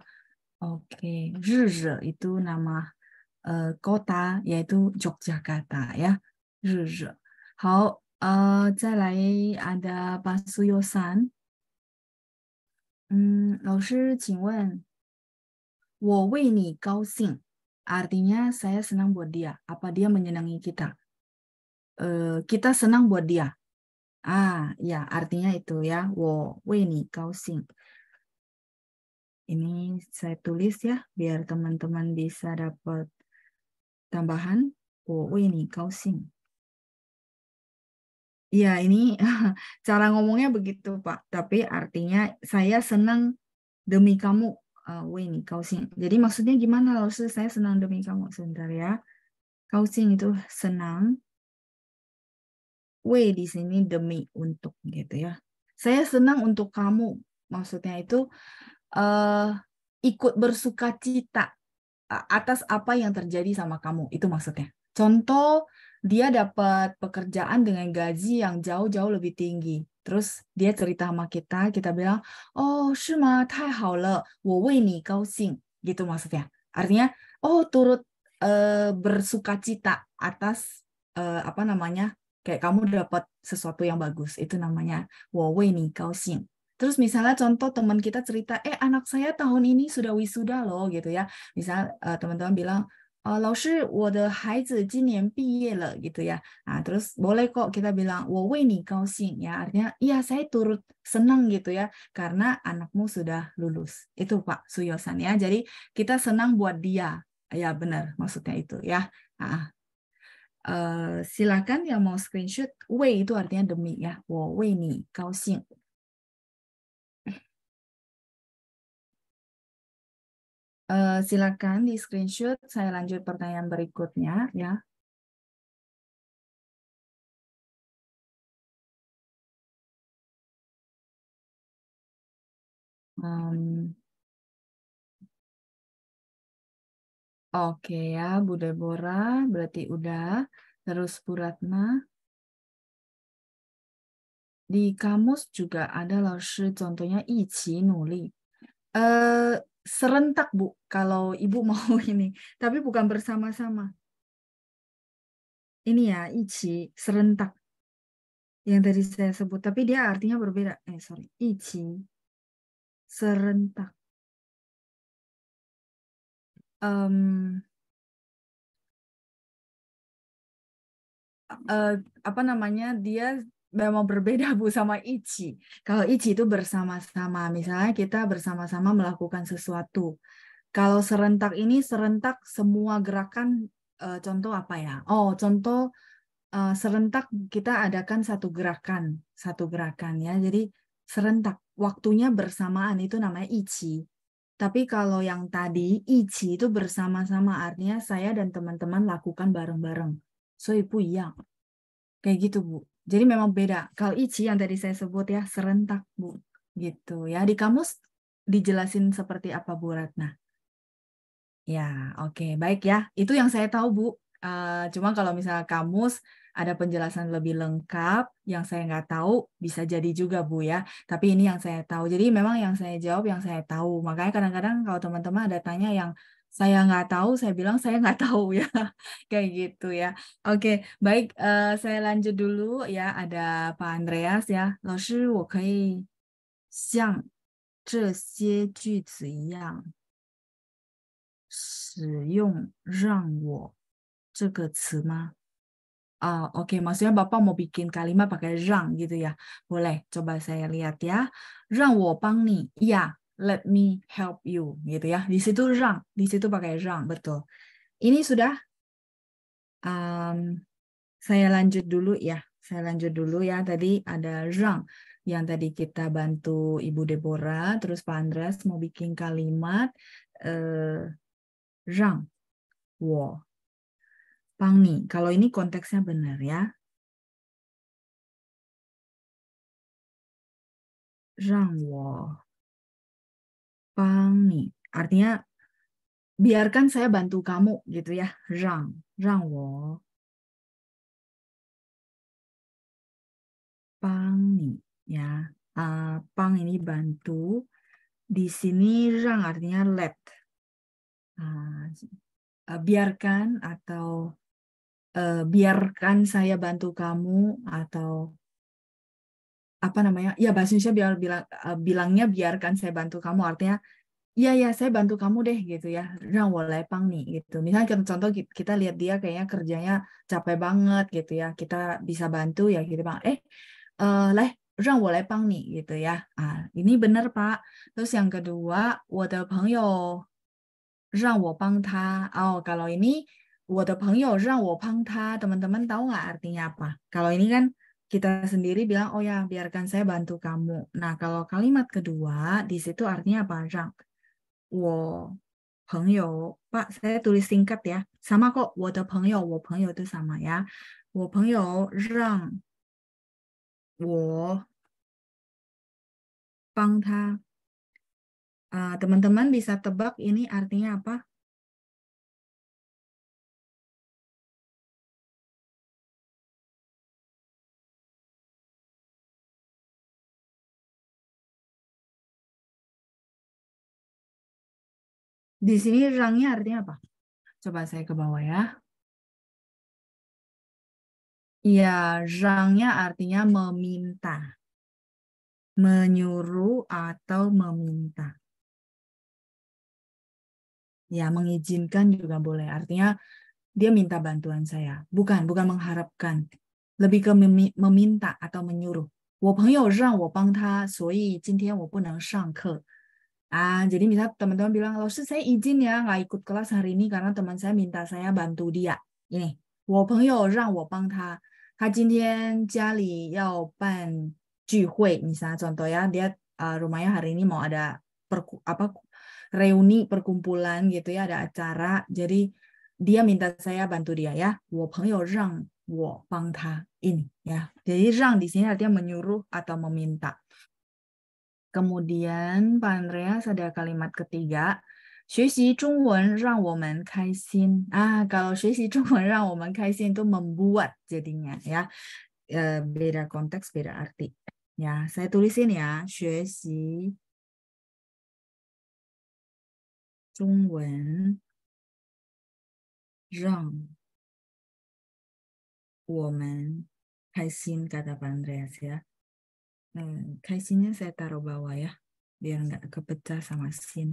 Oke, okay. itu nama uh, kota yaitu Yogyakarta ya. Rizhe. ada Basu Yosan。嗯，老师，请问我为你高兴，artinya saya senang buat dia. Apa dia menyenangi kita? Uh, kita senang buat dia. Ah, ya, artinya itu ya. Wo, weni, kausing. Ini saya tulis ya, biar teman-teman bisa dapat tambahan. Wo, weni, kausing. Ya, ini cara ngomongnya begitu, Pak. Tapi artinya saya senang demi kamu. Uh, ah, weni, kausing. Jadi maksudnya gimana? Lalu saya senang demi kamu. Sebentar ya. Kausing itu senang. W di sini demi untuk gitu ya. Saya senang untuk kamu. Maksudnya itu uh, ikut bersuka cita atas apa yang terjadi sama kamu. Itu maksudnya. Contoh dia dapat pekerjaan dengan gaji yang jauh-jauh lebih tinggi. Terus dia cerita sama kita, kita bilang, oh, shima, gitu maksudnya. Artinya, oh turut uh, bersuka cita atas uh, apa namanya Kayak kamu dapat sesuatu yang bagus, itu namanya Huawei nih, Kaoxing. Terus misalnya contoh teman kita cerita, eh anak saya tahun ini sudah wisuda loh gitu ya. Misal uh, teman-teman bilang, uh, shi wo de hai zi jin nian bi ye le gitu ya. Nah, terus boleh kok kita bilang, wo wei ni xing ya. Artinya, iya saya turut senang gitu ya, karena anakmu sudah lulus. Itu Pak Suyosan ya. Jadi kita senang buat dia. Ya benar maksudnya itu ya. Nah, silakan yang mau screenshot, wei itu artinya demi ya, wo wei ni, kau sing. Eh, silakan di screenshot, saya lanjut pertanyaan berikutnya ya. Um, Oke ya, Bu Deborah berarti udah. Terus Bu Ratna. Di kamus juga ada loh, contohnya Ichi Nuli. Uh, eh, serentak Bu, kalau Ibu mau ini. Tapi bukan bersama-sama. Ini ya, Ichi, serentak. Yang tadi saya sebut, tapi dia artinya berbeda. Eh, sorry. Ichi, serentak um, uh, apa namanya, dia memang berbeda Bu sama Ichi. Kalau Ichi itu bersama-sama, misalnya kita bersama-sama melakukan sesuatu. Kalau serentak ini serentak semua gerakan, uh, contoh apa ya? Oh, contoh, uh, serentak kita adakan satu gerakan satu gerakan ya. Jadi serentak, waktunya bersamaan itu namanya Ichi. Tapi kalau yang tadi ichi itu bersama-sama artinya saya dan teman-teman lakukan bareng-bareng. So ibu yang kayak gitu bu. Jadi memang beda. Kalau ichi yang tadi saya sebut ya serentak bu, gitu ya. Di kamus dijelasin seperti apa bu Ratna? Ya oke okay. baik ya. Itu yang saya tahu bu. Uh, cuma kalau misalnya kamus ada penjelasan lebih lengkap yang saya nggak tahu bisa jadi juga Bu ya. Tapi ini yang saya tahu. Jadi memang yang saya jawab yang saya tahu. Makanya kadang-kadang kalau teman-teman ada tanya yang saya nggak tahu, saya bilang saya nggak tahu ya, kayak gitu ya. Oke, baik, uh, saya lanjut dulu ya. Ada Pak Andreas ya, 老师，我可以像这些句子一样使用“让我”这个词吗？Uh, Oke, okay, maksudnya Bapak mau bikin kalimat pakai rang gitu ya. Boleh, coba saya lihat ya. Rang wo pang ni. Iya, let me help you gitu ya. Di situ rang, di situ pakai rang, betul. Ini sudah um, saya lanjut dulu ya. Saya lanjut dulu ya. Tadi ada rang yang tadi kita bantu Ibu Deborah, terus Pak Andres mau bikin kalimat Uh, eh, rang wo Pangni, Kalau ini konteksnya benar ya. Rangwo. Pang nih. Artinya biarkan saya bantu kamu gitu ya. Rang, rang wo. Pang ya. Uh, pang ini bantu. Di sini rang artinya let. Uh, biarkan atau uh, biarkan saya bantu kamu atau apa namanya ya bahasa Indonesia biar bilang uh, bilangnya biarkan saya bantu kamu artinya ya ya saya bantu kamu deh gitu ya Rang lepang nih gitu misalnya contoh kita lihat dia kayaknya kerjanya capek banget gitu ya kita bisa bantu ya gitu bang eh uh, leh Rang pang nih gitu ya ah ini benar pak terus yang kedua 我的朋友让我帮他 oh kalau ini ta, teman teman tahu nggak artinya apa? Kalau ini kan kita sendiri bilang, oh ya biarkan saya bantu kamu. Nah kalau kalimat kedua di situ artinya apa? Rang, wo, pengyo, pak saya tulis singkat ya, sama kok. Wadah pengyo, wo itu sama ya. Wo pengyo rang, wo, bang ta. Uh, teman-teman bisa tebak ini artinya apa? Di sini rangnya artinya apa? Coba saya ke bawah ya. Ya, rangnya artinya meminta. Menyuruh atau meminta. Ya, mengizinkan juga boleh. Artinya dia minta bantuan saya. Bukan, bukan mengharapkan. Lebih ke meminta atau menyuruh. 我朋友让我帮他，所以今天我不能上课。Ah, jadi misal teman-teman bilang, loh, saya izin ya nggak ikut kelas hari ini karena teman saya minta saya bantu dia." Ini, 我朋友让我帮他，他今天家里要办聚会，misalnya contoh ya, dia uh, rumahnya hari ini mau ada per, apa reuni perkumpulan gitu ya, ada acara. Jadi dia minta saya bantu dia ya. 我朋友让我帮他 ini ya. Jadi 让 di sini artinya menyuruh atau meminta. Kemudian Pak Andreas ada kalimat ketiga. Shuisi Chungwon rang woman kaisin. Ah, kalau shuisi Chungwon rang woman kaisin itu membuat jadinya ya. Eh, beda konteks, beda arti. Ya, saya tulisin ya. Shuisi Chungwon rang woman kaisin kata Pak Andreas ya. Nah, kaisinya saya taruh bawah ya, biar nggak kepecah sama sin.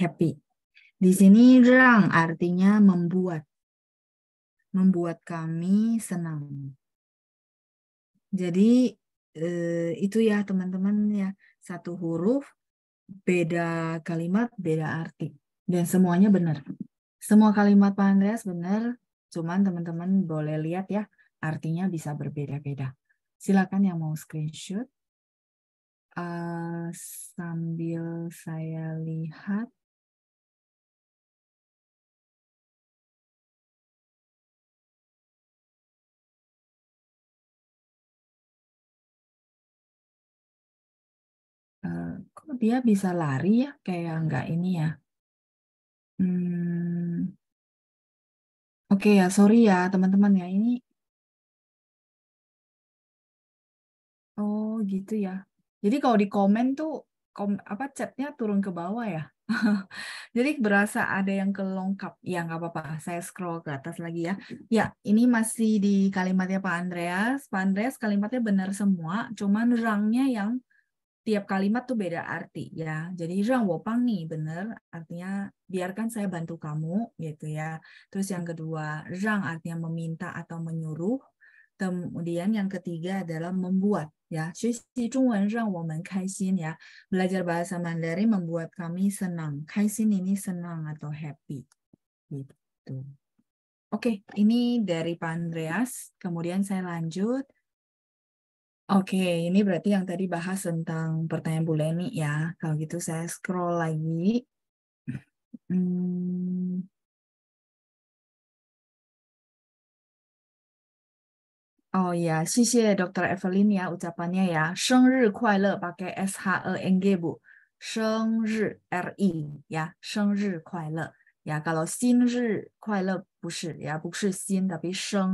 happy. Di sini rang artinya membuat membuat kami senang. Jadi eh, itu ya teman-teman ya satu huruf beda kalimat beda arti dan semuanya benar. Semua kalimat Pak Andreas benar, cuman teman-teman boleh lihat ya artinya bisa berbeda-beda. Silakan yang mau screenshot. Uh, sambil saya lihat dia bisa lari ya kayak nggak ini ya hmm. Oke okay, ya, sorry ya teman-teman ya ini. Oh gitu ya. Jadi kalau di komen tuh kom, apa chatnya turun ke bawah ya. Jadi berasa ada yang kelongkap. Ya nggak apa-apa, saya scroll ke atas lagi ya. Ya ini masih di kalimatnya Pak Andreas. Pak Andreas kalimatnya benar semua, cuman rangnya yang tiap kalimat tuh beda arti ya. Jadi rang wopang nih bener artinya biarkan saya bantu kamu gitu ya. Terus yang kedua, rang artinya meminta atau menyuruh. Kemudian yang ketiga adalah membuat ya. Jadi Zhongwen rang woman kaisin ya. Belajar bahasa Mandarin membuat kami senang. Kaisin ini senang atau happy. Gitu. Oke, ini dari Pak Andreas. Kemudian saya lanjut Oke, ini berarti yang tadi bahas tentang pertanyaan Bu Leni ya. Kalau gitu saya scroll lagi. Hmm. Oh ya, sisi Dokter Evelyn ya ucapannya ya. kuai le pakai S H E N G Bu. Sengri R I ya, kuai le. Ya, kalau sinri kuaile bukan ya, 不是 sin tapi sheng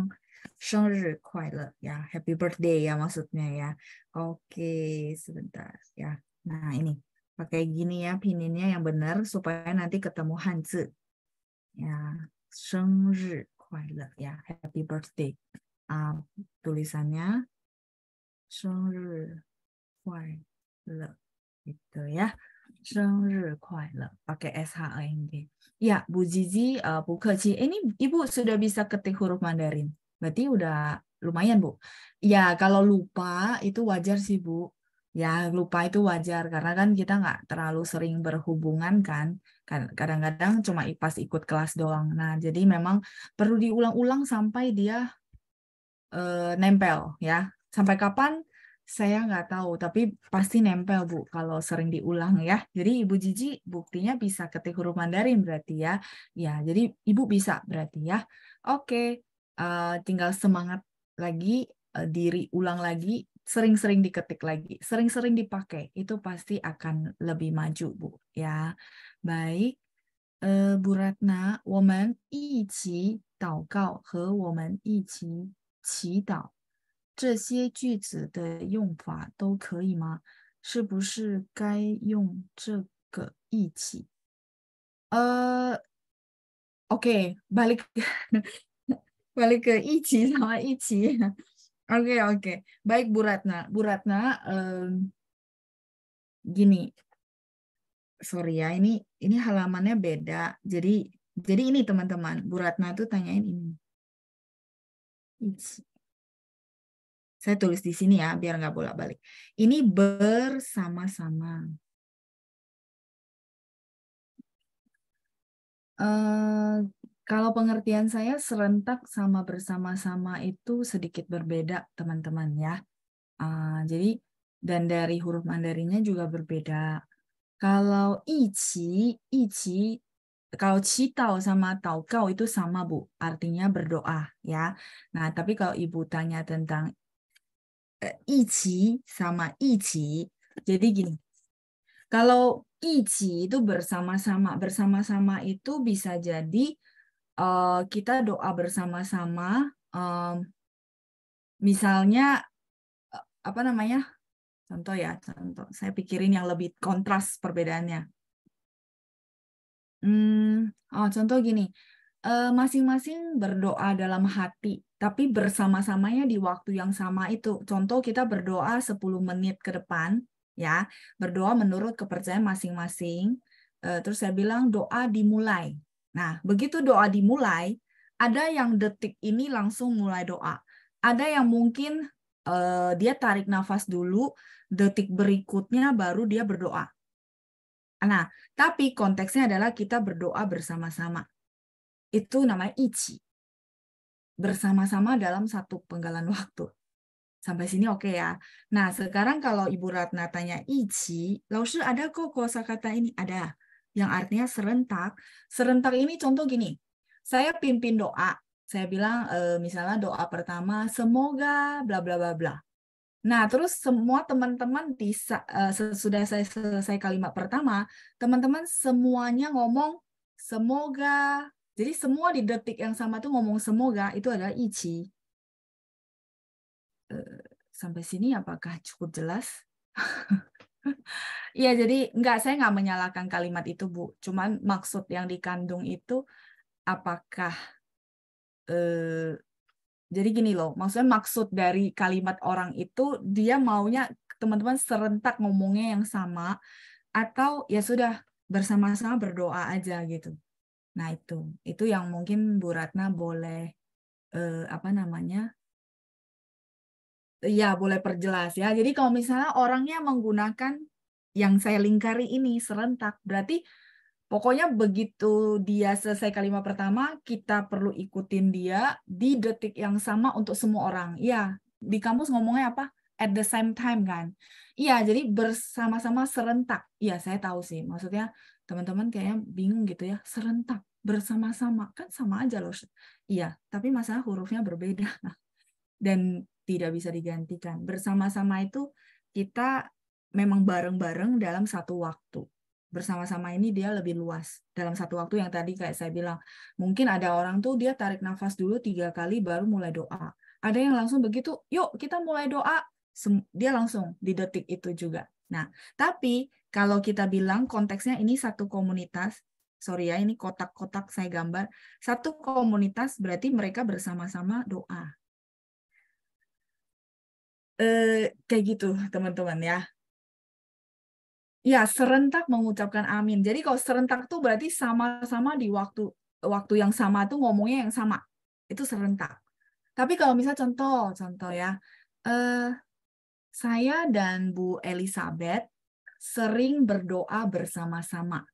ya, happy birthday ya maksudnya ya. Oke, sebentar ya. Nah, ini pakai gini ya pininnya yang benar supaya nanti ketemu hanzi. Ya, sengri kuai ya, happy birthday. Uh, tulisannya sengri kuai gitu ya. Sengri kuai pakai SHENG. Ya, Bu Zizi, uh, Bu Ini Ibu sudah bisa ketik huruf Mandarin. Berarti udah lumayan, Bu. Ya, kalau lupa itu wajar sih, Bu. Ya, lupa itu wajar karena kan kita nggak terlalu sering berhubungan kan. kan kadang-kadang cuma pas ikut kelas doang. Nah, jadi memang perlu diulang-ulang sampai dia uh, nempel ya. Sampai kapan? Saya nggak tahu, tapi pasti nempel, Bu, kalau sering diulang ya. Jadi Ibu Jiji buktinya bisa ketik huruf Mandarin berarti ya. Ya, jadi Ibu bisa berarti ya. Oke, uh, tinggal semangat lagi, uh, diri ulang lagi, sering-sering diketik lagi, sering-sering dipakai, itu pasti akan lebih maju, Bu. Ya, baik. Uh, Bu Ratna, 我们一起祷告和我们一起祈祷，这些句子的用法都可以吗？是不是该用这个一起？呃，Oke, okay, balik balik ke Ici sama Ici. Oke okay, oke, okay. baik Bu Ratna. Bu Ratna, um, gini, sorry ya, ini ini halamannya beda. Jadi jadi ini teman-teman, Bu Ratna tuh tanyain ini. Ici. Saya tulis di sini ya, biar nggak bolak-balik. Ini bersama-sama. Uh, kalau pengertian saya serentak sama bersama-sama itu sedikit berbeda, teman-teman ya. Uh, jadi dan dari huruf Mandarinnya juga berbeda. Kalau ichi, ichi kalau tau sama tau kau itu sama Bu, artinya berdoa ya. Nah, tapi kalau Ibu tanya tentang uh, ichi sama ichi, jadi gini. Kalau ichi itu bersama-sama, bersama-sama itu bisa jadi Eh, kita doa bersama-sama. Um, misalnya eh, apa namanya? Contoh ya, contoh. Saya pikirin yang lebih kontras perbedaannya. Hmm, oh contoh gini, eh, masing-masing uh, berdoa dalam hati, tapi bersama-samanya di waktu yang sama itu. Contoh kita berdoa 10 menit ke depan, ya berdoa menurut kepercayaan masing-masing. Uh, terus saya bilang doa dimulai Nah, begitu doa dimulai, ada yang detik ini langsung mulai doa. Ada yang mungkin uh, dia tarik nafas dulu, detik berikutnya baru dia berdoa. Nah, tapi konteksnya adalah kita berdoa bersama-sama. Itu namanya ichi. Bersama-sama dalam satu penggalan waktu. Sampai sini oke okay ya. Nah, sekarang kalau Ibu Ratna tanya ichi, lalu ada kok kosa kata ini? Ada yang iya. artinya serentak. Serentak ini contoh gini, saya pimpin doa, saya bilang eh, misalnya doa pertama semoga bla bla bla bla. Nah, terus semua teman-teman di eh, sudah saya selesai kalimat pertama, teman-teman semuanya ngomong semoga. Jadi semua di detik yang sama tuh ngomong semoga itu adalah ichi. Eh, sampai sini apakah cukup jelas? Iya, jadi enggak, saya nggak menyalahkan kalimat itu, Bu. Cuman maksud yang dikandung itu apakah eh, jadi gini loh, maksudnya maksud dari kalimat orang itu dia maunya teman-teman serentak ngomongnya yang sama atau ya sudah bersama-sama berdoa aja gitu. Nah, itu. Itu yang mungkin Bu Ratna boleh eh, apa namanya? Ya, boleh perjelas ya. Jadi kalau misalnya orangnya menggunakan yang saya lingkari ini serentak, berarti pokoknya begitu dia selesai kalimat pertama, kita perlu ikutin dia di detik yang sama untuk semua orang. Ya, di kampus ngomongnya apa? At the same time kan. Iya, jadi bersama-sama serentak. Iya, saya tahu sih. Maksudnya teman-teman kayaknya bingung gitu ya. Serentak bersama-sama kan sama aja loh. Iya, tapi masalah hurufnya berbeda. Dan tidak bisa digantikan. Bersama-sama itu kita memang bareng-bareng dalam satu waktu. Bersama-sama ini dia lebih luas. Dalam satu waktu yang tadi kayak saya bilang, mungkin ada orang tuh dia tarik nafas dulu tiga kali baru mulai doa. Ada yang langsung begitu, yuk kita mulai doa. Dia langsung di detik itu juga. Nah, tapi kalau kita bilang konteksnya ini satu komunitas, sorry ya, ini kotak-kotak saya gambar, satu komunitas berarti mereka bersama-sama doa. Eh, kayak gitu teman-teman ya. Ya serentak mengucapkan amin. Jadi kalau serentak tuh berarti sama-sama di waktu waktu yang sama tuh ngomongnya yang sama. Itu serentak. Tapi kalau misalnya contoh, contoh ya, eh, saya dan Bu Elizabeth sering berdoa bersama-sama.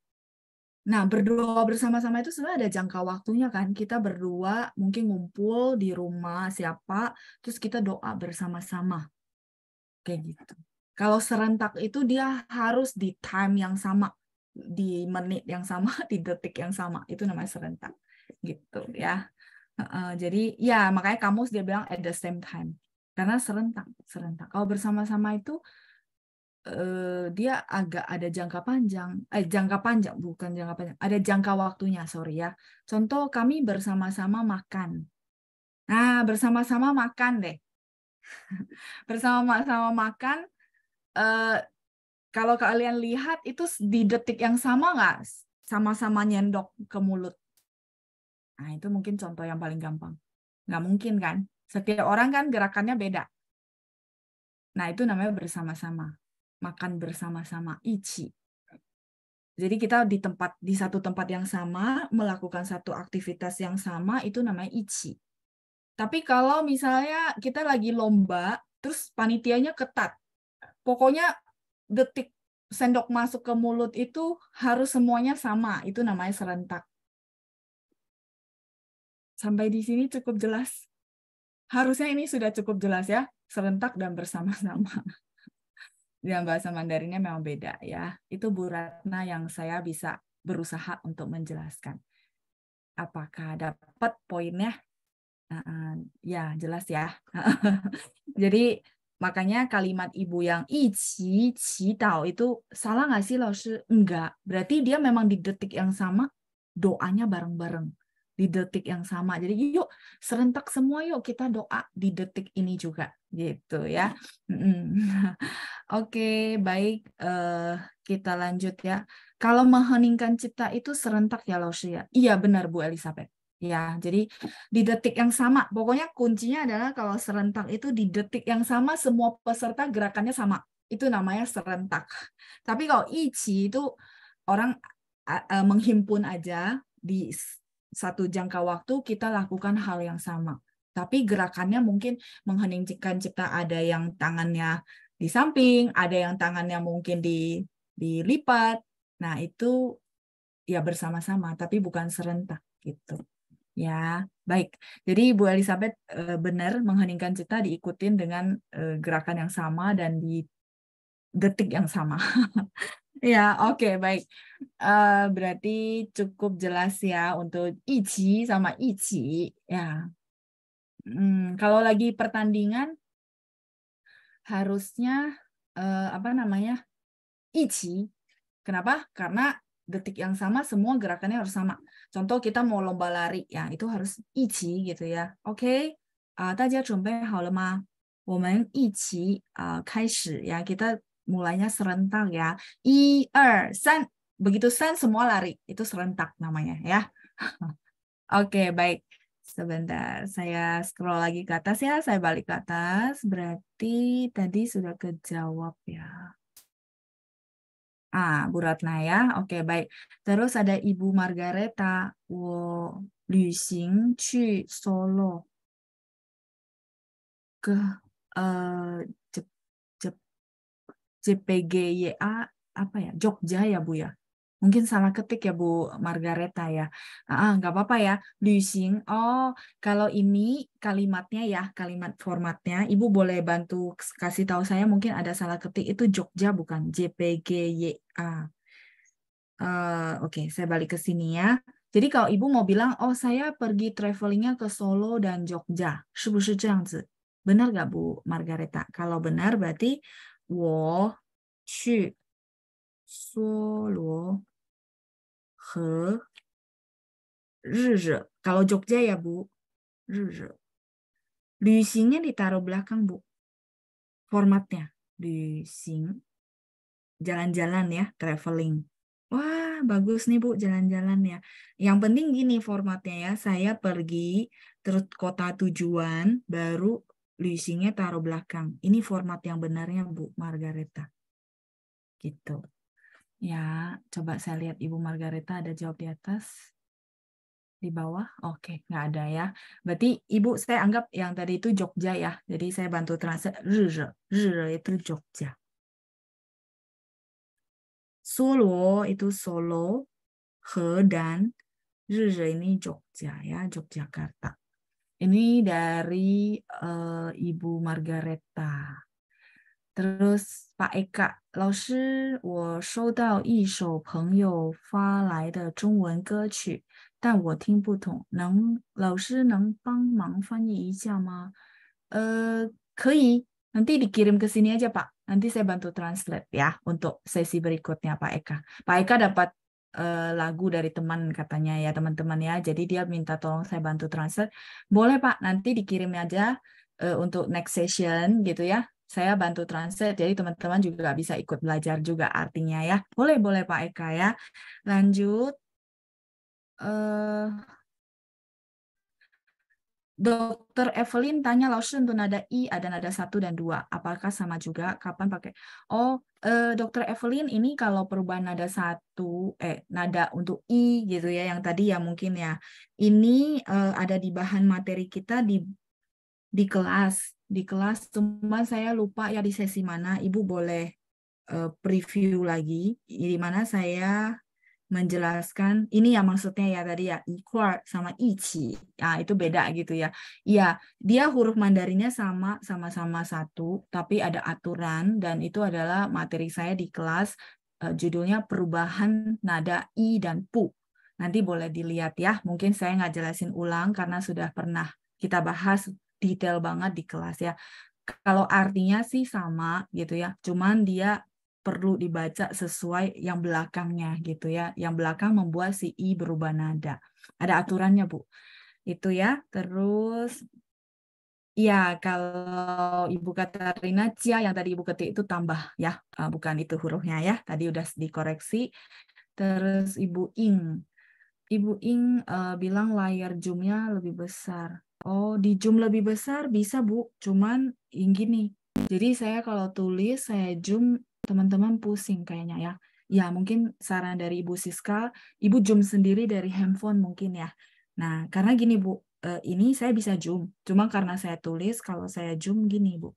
Nah, berdoa bersama-sama itu sebenarnya ada jangka waktunya kan. Kita berdua mungkin ngumpul di rumah siapa, terus kita doa bersama-sama kayak gitu kalau serentak itu dia harus di time yang sama di menit yang sama di detik yang sama itu namanya serentak gitu ya uh, jadi ya makanya kamus dia bilang at the same time karena serentak serentak kalau bersama-sama itu uh, dia agak ada jangka panjang eh jangka panjang bukan jangka panjang ada jangka waktunya sorry ya contoh kami bersama-sama makan nah bersama-sama makan deh bersama-sama makan uh, kalau kalian lihat itu di detik yang sama nggak sama-sama nyendok ke mulut nah itu mungkin contoh yang paling gampang nggak mungkin kan setiap orang kan gerakannya beda nah itu namanya bersama-sama makan bersama-sama ichi jadi kita di tempat di satu tempat yang sama melakukan satu aktivitas yang sama itu namanya ichi tapi kalau misalnya kita lagi lomba, terus panitianya ketat, pokoknya detik sendok masuk ke mulut itu harus semuanya sama. Itu namanya serentak. Sampai di sini cukup jelas. Harusnya ini sudah cukup jelas ya, serentak dan bersama-sama. Dan bahasa Mandarinnya memang beda ya. Itu Bu Ratna yang saya bisa berusaha untuk menjelaskan. Apakah dapat poinnya? ya, jelas ya. Jadi makanya kalimat ibu yang ici, tau itu salah nggak sih Loshi? Enggak. Berarti dia memang di detik yang sama doanya bareng-bareng. Di detik yang sama. Jadi yuk serentak semua yuk kita doa di detik ini juga. Gitu ya. Oke, baik. Uh, kita lanjut ya. Kalau mengheningkan cipta itu serentak ya Loshi ya? Iya benar Bu Elizabeth ya. Jadi di detik yang sama, pokoknya kuncinya adalah kalau serentak itu di detik yang sama semua peserta gerakannya sama. Itu namanya serentak. Tapi kalau ichi itu orang menghimpun aja di satu jangka waktu kita lakukan hal yang sama. Tapi gerakannya mungkin mengheningkan cipta ada yang tangannya di samping, ada yang tangannya mungkin di dilipat. Nah, itu ya bersama-sama tapi bukan serentak gitu. Ya, baik. Jadi Bu Elizabeth eh, benar mengheningkan cita diikutin dengan eh, gerakan yang sama dan di detik yang sama. ya, oke, okay, baik. Eh, berarti cukup jelas ya untuk Ichi sama Ichi. Ya. Hmm, kalau lagi pertandingan harusnya apa namanya? Ichi. Kenapa? Karena detik yang sama semua gerakannya harus sama. Contoh kita mau lomba lari ya itu harus ichi gitu ya. Oke, ah, okay? Ah, uh, ya. Kita mulainya serentak ya. 1, 2, er, Begitu san semua lari itu serentak namanya ya. Oke okay, baik. Sebentar, saya scroll lagi ke atas ya. Saya balik ke atas. Berarti tadi sudah kejawab ya. Ah, Bu Ratna ya. Oke, okay, baik. Terus ada Ibu Margareta. Wo luxing qu Solo. Ke uh, eh, JPGYA apa ya? Jogja ya, Bu ya. Mungkin salah ketik ya Bu Margareta ya. Ah, nggak apa-apa ya. Losing. Oh, kalau ini kalimatnya ya, kalimat formatnya. Ibu boleh bantu kasih tahu saya mungkin ada salah ketik itu Jogja bukan JPGYA. Uh, eh, Oke, okay, saya balik ke sini ya. Jadi kalau ibu mau bilang, oh saya pergi travelingnya ke Solo dan Jogja, se Benar nggak Bu Margareta? Kalau benar berarti wo 梭罗和日日. Kalau Jogja ya bu. Bu, 日日. Lüsingnya ditaruh belakang Bu. Formatnya Lusing Jalan-jalan ya, traveling. Wah, bagus nih Bu jalan-jalan ya. Yang penting gini formatnya ya, saya pergi terus kota tujuan baru leasingnya taruh belakang. Ini format yang benarnya Bu Margareta. Gitu. Ya, coba saya lihat Ibu Margareta ada jawab di atas. Di bawah? Oke, nggak ada ya. Berarti Ibu saya anggap yang tadi itu Jogja ya. Jadi saya bantu translate Rire. Rire itu Jogja. Solo itu Solo, He dan Rire ini Jogja ya, Yogyakarta. Ini dari uh, Ibu Margareta. Terus Pak Eka 老师，我收到一首朋友发来的中文歌曲，但我听不懂，能老师能帮忙翻译一下吗？呃，可以，nanti dikirim ke sini aja Pak. Nanti saya bantu translate ya untuk sesi berikutnya Pak Eka. Pak Eka dapat eh, lagu dari teman katanya ya teman-teman ya. Jadi dia minta tolong saya bantu translate. Boleh Pak, nanti dikirim aja uh, untuk next session gitu ya saya bantu translate jadi teman-teman juga bisa ikut belajar juga artinya ya boleh boleh Pak Eka ya lanjut uh, Dokter Evelyn tanya lotion untuk nada i ada nada satu dan dua apakah sama juga kapan pakai oh eh, Dokter Evelyn ini kalau perubahan nada satu eh nada untuk i gitu ya yang tadi ya mungkin ya ini uh, ada di bahan materi kita di di kelas di kelas, cuma saya lupa ya di sesi mana. Ibu boleh eh, preview lagi, di mana saya menjelaskan ini ya maksudnya ya tadi ya equal sama ichi ya ah, itu beda gitu ya ya dia huruf mandarinya sama sama-sama satu tapi ada aturan dan itu adalah materi saya di kelas eh, judulnya perubahan nada i dan pu nanti boleh dilihat ya mungkin saya nggak jelasin ulang karena sudah pernah kita bahas detail banget di kelas ya. Kalau artinya sih sama gitu ya, cuman dia perlu dibaca sesuai yang belakangnya gitu ya. Yang belakang membuat si i berubah nada. Ada aturannya, Bu. Itu ya. Terus ya kalau Ibu Katarina Cia yang tadi Ibu ketik itu tambah ya, e, bukan itu hurufnya ya. Tadi udah dikoreksi. Terus Ibu Ing. Ibu Ing uh, bilang layar zoomnya lebih besar. Oh, di zoom lebih besar bisa, Bu. Cuman yang gini. Jadi saya kalau tulis, saya zoom, teman-teman pusing kayaknya ya. Ya, mungkin saran dari Ibu Siska, Ibu zoom sendiri dari handphone mungkin ya. Nah, karena gini, Bu, eh, ini saya bisa zoom. Cuma karena saya tulis, kalau saya zoom gini, Bu.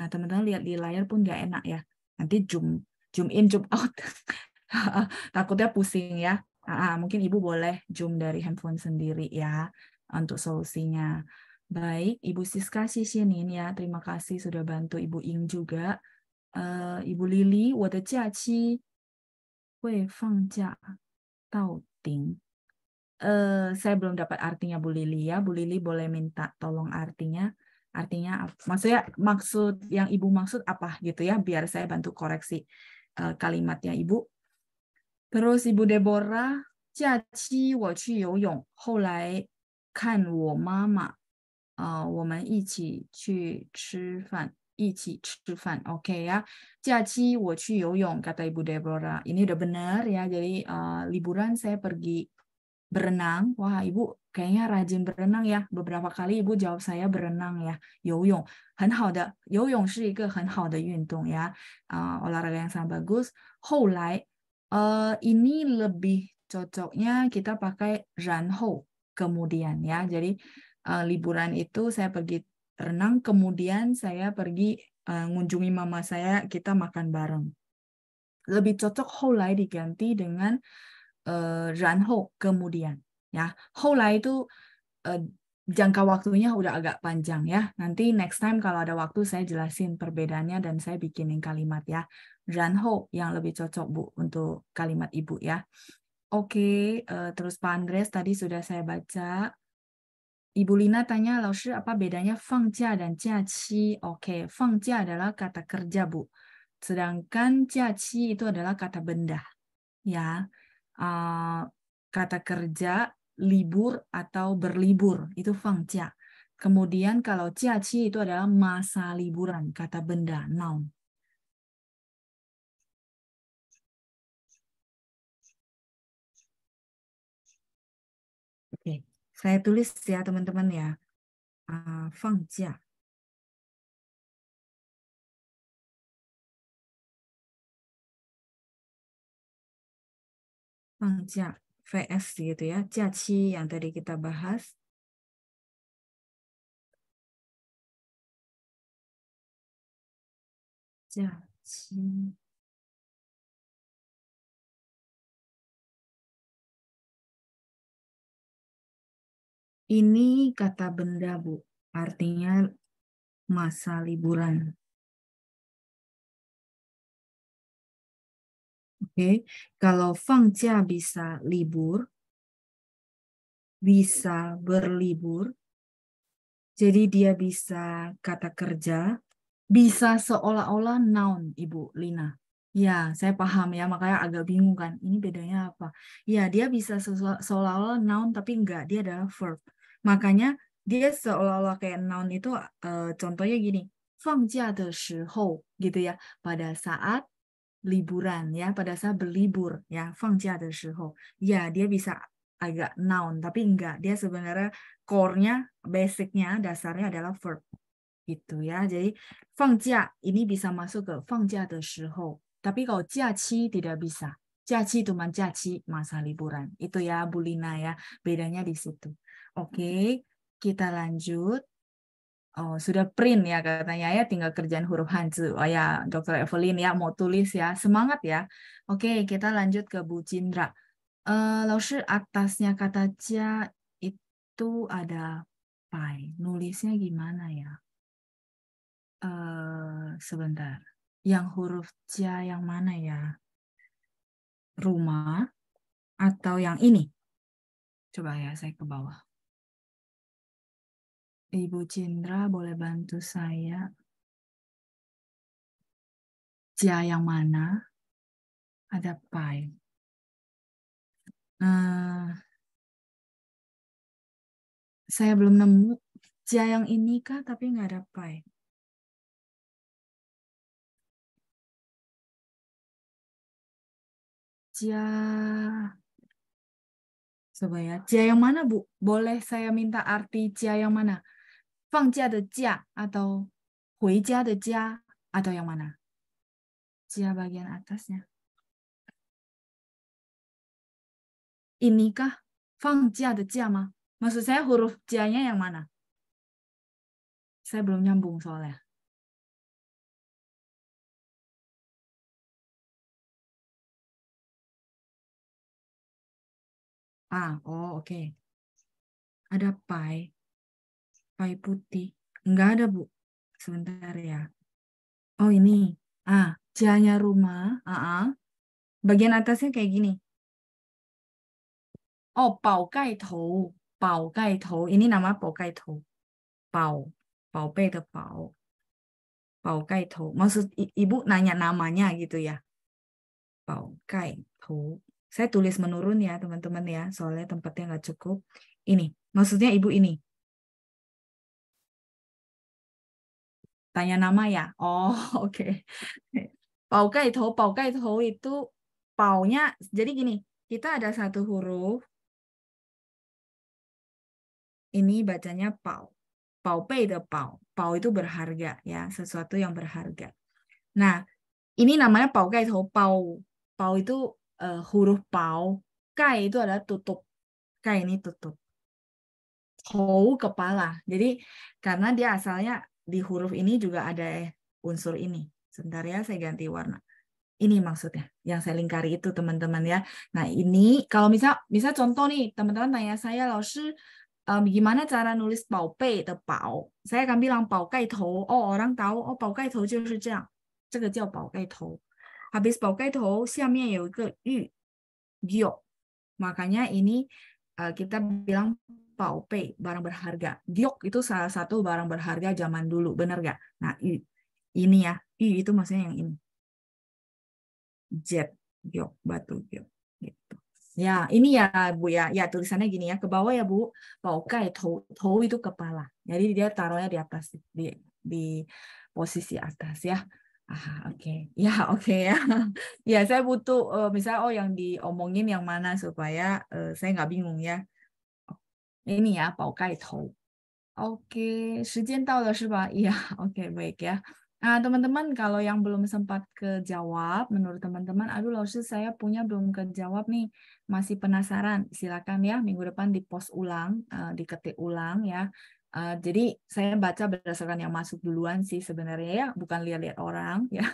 Nah, teman-teman lihat di layar pun nggak enak ya. Nanti zoom, zoom in, zoom out. Takutnya pusing ya. Ah, ah, mungkin ibu boleh zoom dari handphone sendiri ya untuk solusinya. Baik, Ibu Siska Xixienin ya. Terima kasih sudah bantu Ibu Ing juga. Uh, Ibu Lili, 我的假期会放假到顶. Uh, eh, saya belum dapat artinya Bu Lili ya. Bu Lili boleh minta tolong artinya. Artinya maksudnya maksud yang Ibu maksud apa gitu ya biar saya bantu koreksi uh, kalimatnya Ibu. Terus Ibu Deborah, lai 看我妈妈，呃，我们一起去吃饭，一起吃饭，oke okay Ibu Deborah. Ini udah benar ya. saya pergi berenang. Ibu kayaknya rajin berenang ya. kali Ibu jawab saya berenang ya, yang sangat bagus. lebih cocoknya kita pakai 然后。kemudian ya. Jadi uh, liburan itu saya pergi renang kemudian saya pergi uh, mama saya kita makan bareng. Lebih cocok hulai diganti dengan uh, eh, ranho kemudian ya. Hulai itu uh, jangka waktunya udah agak panjang ya. Nanti next time kalau ada waktu saya jelasin perbedaannya dan saya bikinin kalimat ya. Ranho yang lebih cocok Bu untuk kalimat Ibu ya. Oke, uh, terus Pak Andres tadi sudah saya baca. Ibu Lina tanya, Laoshi, apa bedanya fangja dan jiaqi? Oke, fangja adalah kata kerja, Bu. Sedangkan jiaqi itu adalah kata benda. Ya, uh, kata kerja, libur atau berlibur, itu fangja. Kemudian kalau jiaqi itu adalah masa liburan, kata benda, noun. Saya tulis ya teman-teman ya. Uh, ah, fangjia. VS gitu ya. Jiaqi yang tadi kita bahas. Jiaqi. Ini kata benda, Bu. Artinya masa liburan. Oke, okay. kalau fangcia bisa libur, bisa berlibur, jadi dia bisa kata kerja, bisa seolah-olah noun, Ibu Lina. Ya, saya paham ya, makanya agak bingung kan. Ini bedanya apa? Ya, dia bisa seolah-olah noun tapi enggak, dia adalah verb. Makanya dia seolah-olah kayak noun itu uh, contohnya gini, 放假的时候 gitu ya, pada saat liburan ya, pada saat berlibur ya, 放假的时候 Ya, dia bisa agak noun, tapi enggak. Dia sebenarnya core-nya, basic-nya dasarnya adalah verb gitu ya. Jadi 放假 ini bisa masuk ke 放假的时候 Tapi kalau jiaqi tidak bisa. Caci teman caci masa liburan. Itu ya Bu Lina ya, bedanya di situ. Oke, kita lanjut. Oh, sudah print ya katanya ya, tinggal kerjaan huruf Hanzu. Oh ya, Dr. Evelyn ya mau tulis ya. Semangat ya. Oke, kita lanjut ke Bu Cindra. Uh, atasnya kata ja itu ada pai. Nulisnya gimana ya? Uh, sebentar. Yang huruf ja yang mana ya? rumah atau yang ini? Coba ya, saya ke bawah. Ibu Cindra boleh bantu saya? Cia yang mana? Ada pai. Uh, saya belum nemu Cia yang ini kah, tapi nggak ada pai. Cia. Coba ya. Cia yang mana, Bu? Boleh saya minta arti cia yang mana? Fang jia de jia atau hui jia de jia atau yang mana? Cia bagian atasnya. Inikah fang jia de jia ma? Maksud saya huruf cia nya yang mana? Saya belum nyambung soalnya. A. Ah, oh, oke. Okay. Ada pai. Pai putih. Enggak ada, Bu. Sebentar ya. Oh, ini. A. Ah, Janya rumah. A -a. Bagian atasnya kayak gini. Oh, pau gai tou. bao gai tou. Ini nama pau gai tou. Pau. bao bei de pau. Pao gai tou. Maksud ibu nanya namanya gitu ya. Pau gai tou. Saya tulis menurun ya teman-teman ya, soalnya tempatnya nggak cukup. Ini, maksudnya ibu ini. Tanya nama ya? Oh, oke. Okay. Pau kaithou, pau itu paunya, jadi gini, kita ada satu huruf, ini bacanya pau. Pau pei de pau. Pau itu berharga ya, sesuatu yang berharga. Nah, ini namanya pau guys, pau. Pau itu uh, huruf pau. Kai itu adalah tutup. Kai ini tutup. Hou kepala. Jadi karena dia asalnya di huruf ini juga ada unsur ini. Sebentar ya saya ganti warna. Ini maksudnya yang saya lingkari itu teman-teman ya. Nah ini kalau misal misal contoh nih teman-teman tanya saya Laoshi um, gimana cara nulis pau pe de pao? Saya akan bilang pao kai tou. Oh orang tahu oh pao kai tou 就是这样，这个叫 pao gai tou. Habis Poketoh, hou, giok. Makanya ini kita bilang paupei, barang berharga. Giok itu salah satu barang berharga zaman dulu, benar gak Nah, yu. Ini ya, yu itu maksudnya yang ini. Jet, gyok, batu, giok. Gitu. Ya, ini ya Bu ya. Ya tulisannya gini ya, ke bawah ya Bu. Paukai tou, tou itu kepala. Jadi dia taruhnya di atas di di posisi atas ya. Ah, oke. Okay. Ya, oke okay, ya. ya, saya butuh uh, misalnya oh yang diomongin yang mana supaya uh, saya nggak bingung ya. Ini ya, Pak gai tou. Oke, okay, sekian tahu sih, Iya, oke, baik ya. Nah, teman-teman, kalau yang belum sempat kejawab, menurut teman-teman, aduh, Loshi, saya punya belum kejawab nih, masih penasaran, silakan ya, minggu depan di dipost ulang, uh, diketik ulang ya, Uh, jadi saya baca berdasarkan yang masuk duluan sih sebenarnya ya, bukan lihat-lihat orang ya.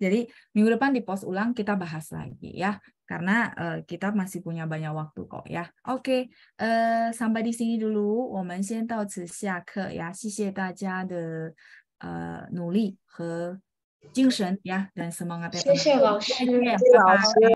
Jadi minggu depan di pos ulang kita bahas lagi ya, karena uh, kita masih punya banyak waktu kok ya. Oke, okay, uh, eh, sampai di sini dulu. ya. Terima kasih kasih, terima kasih.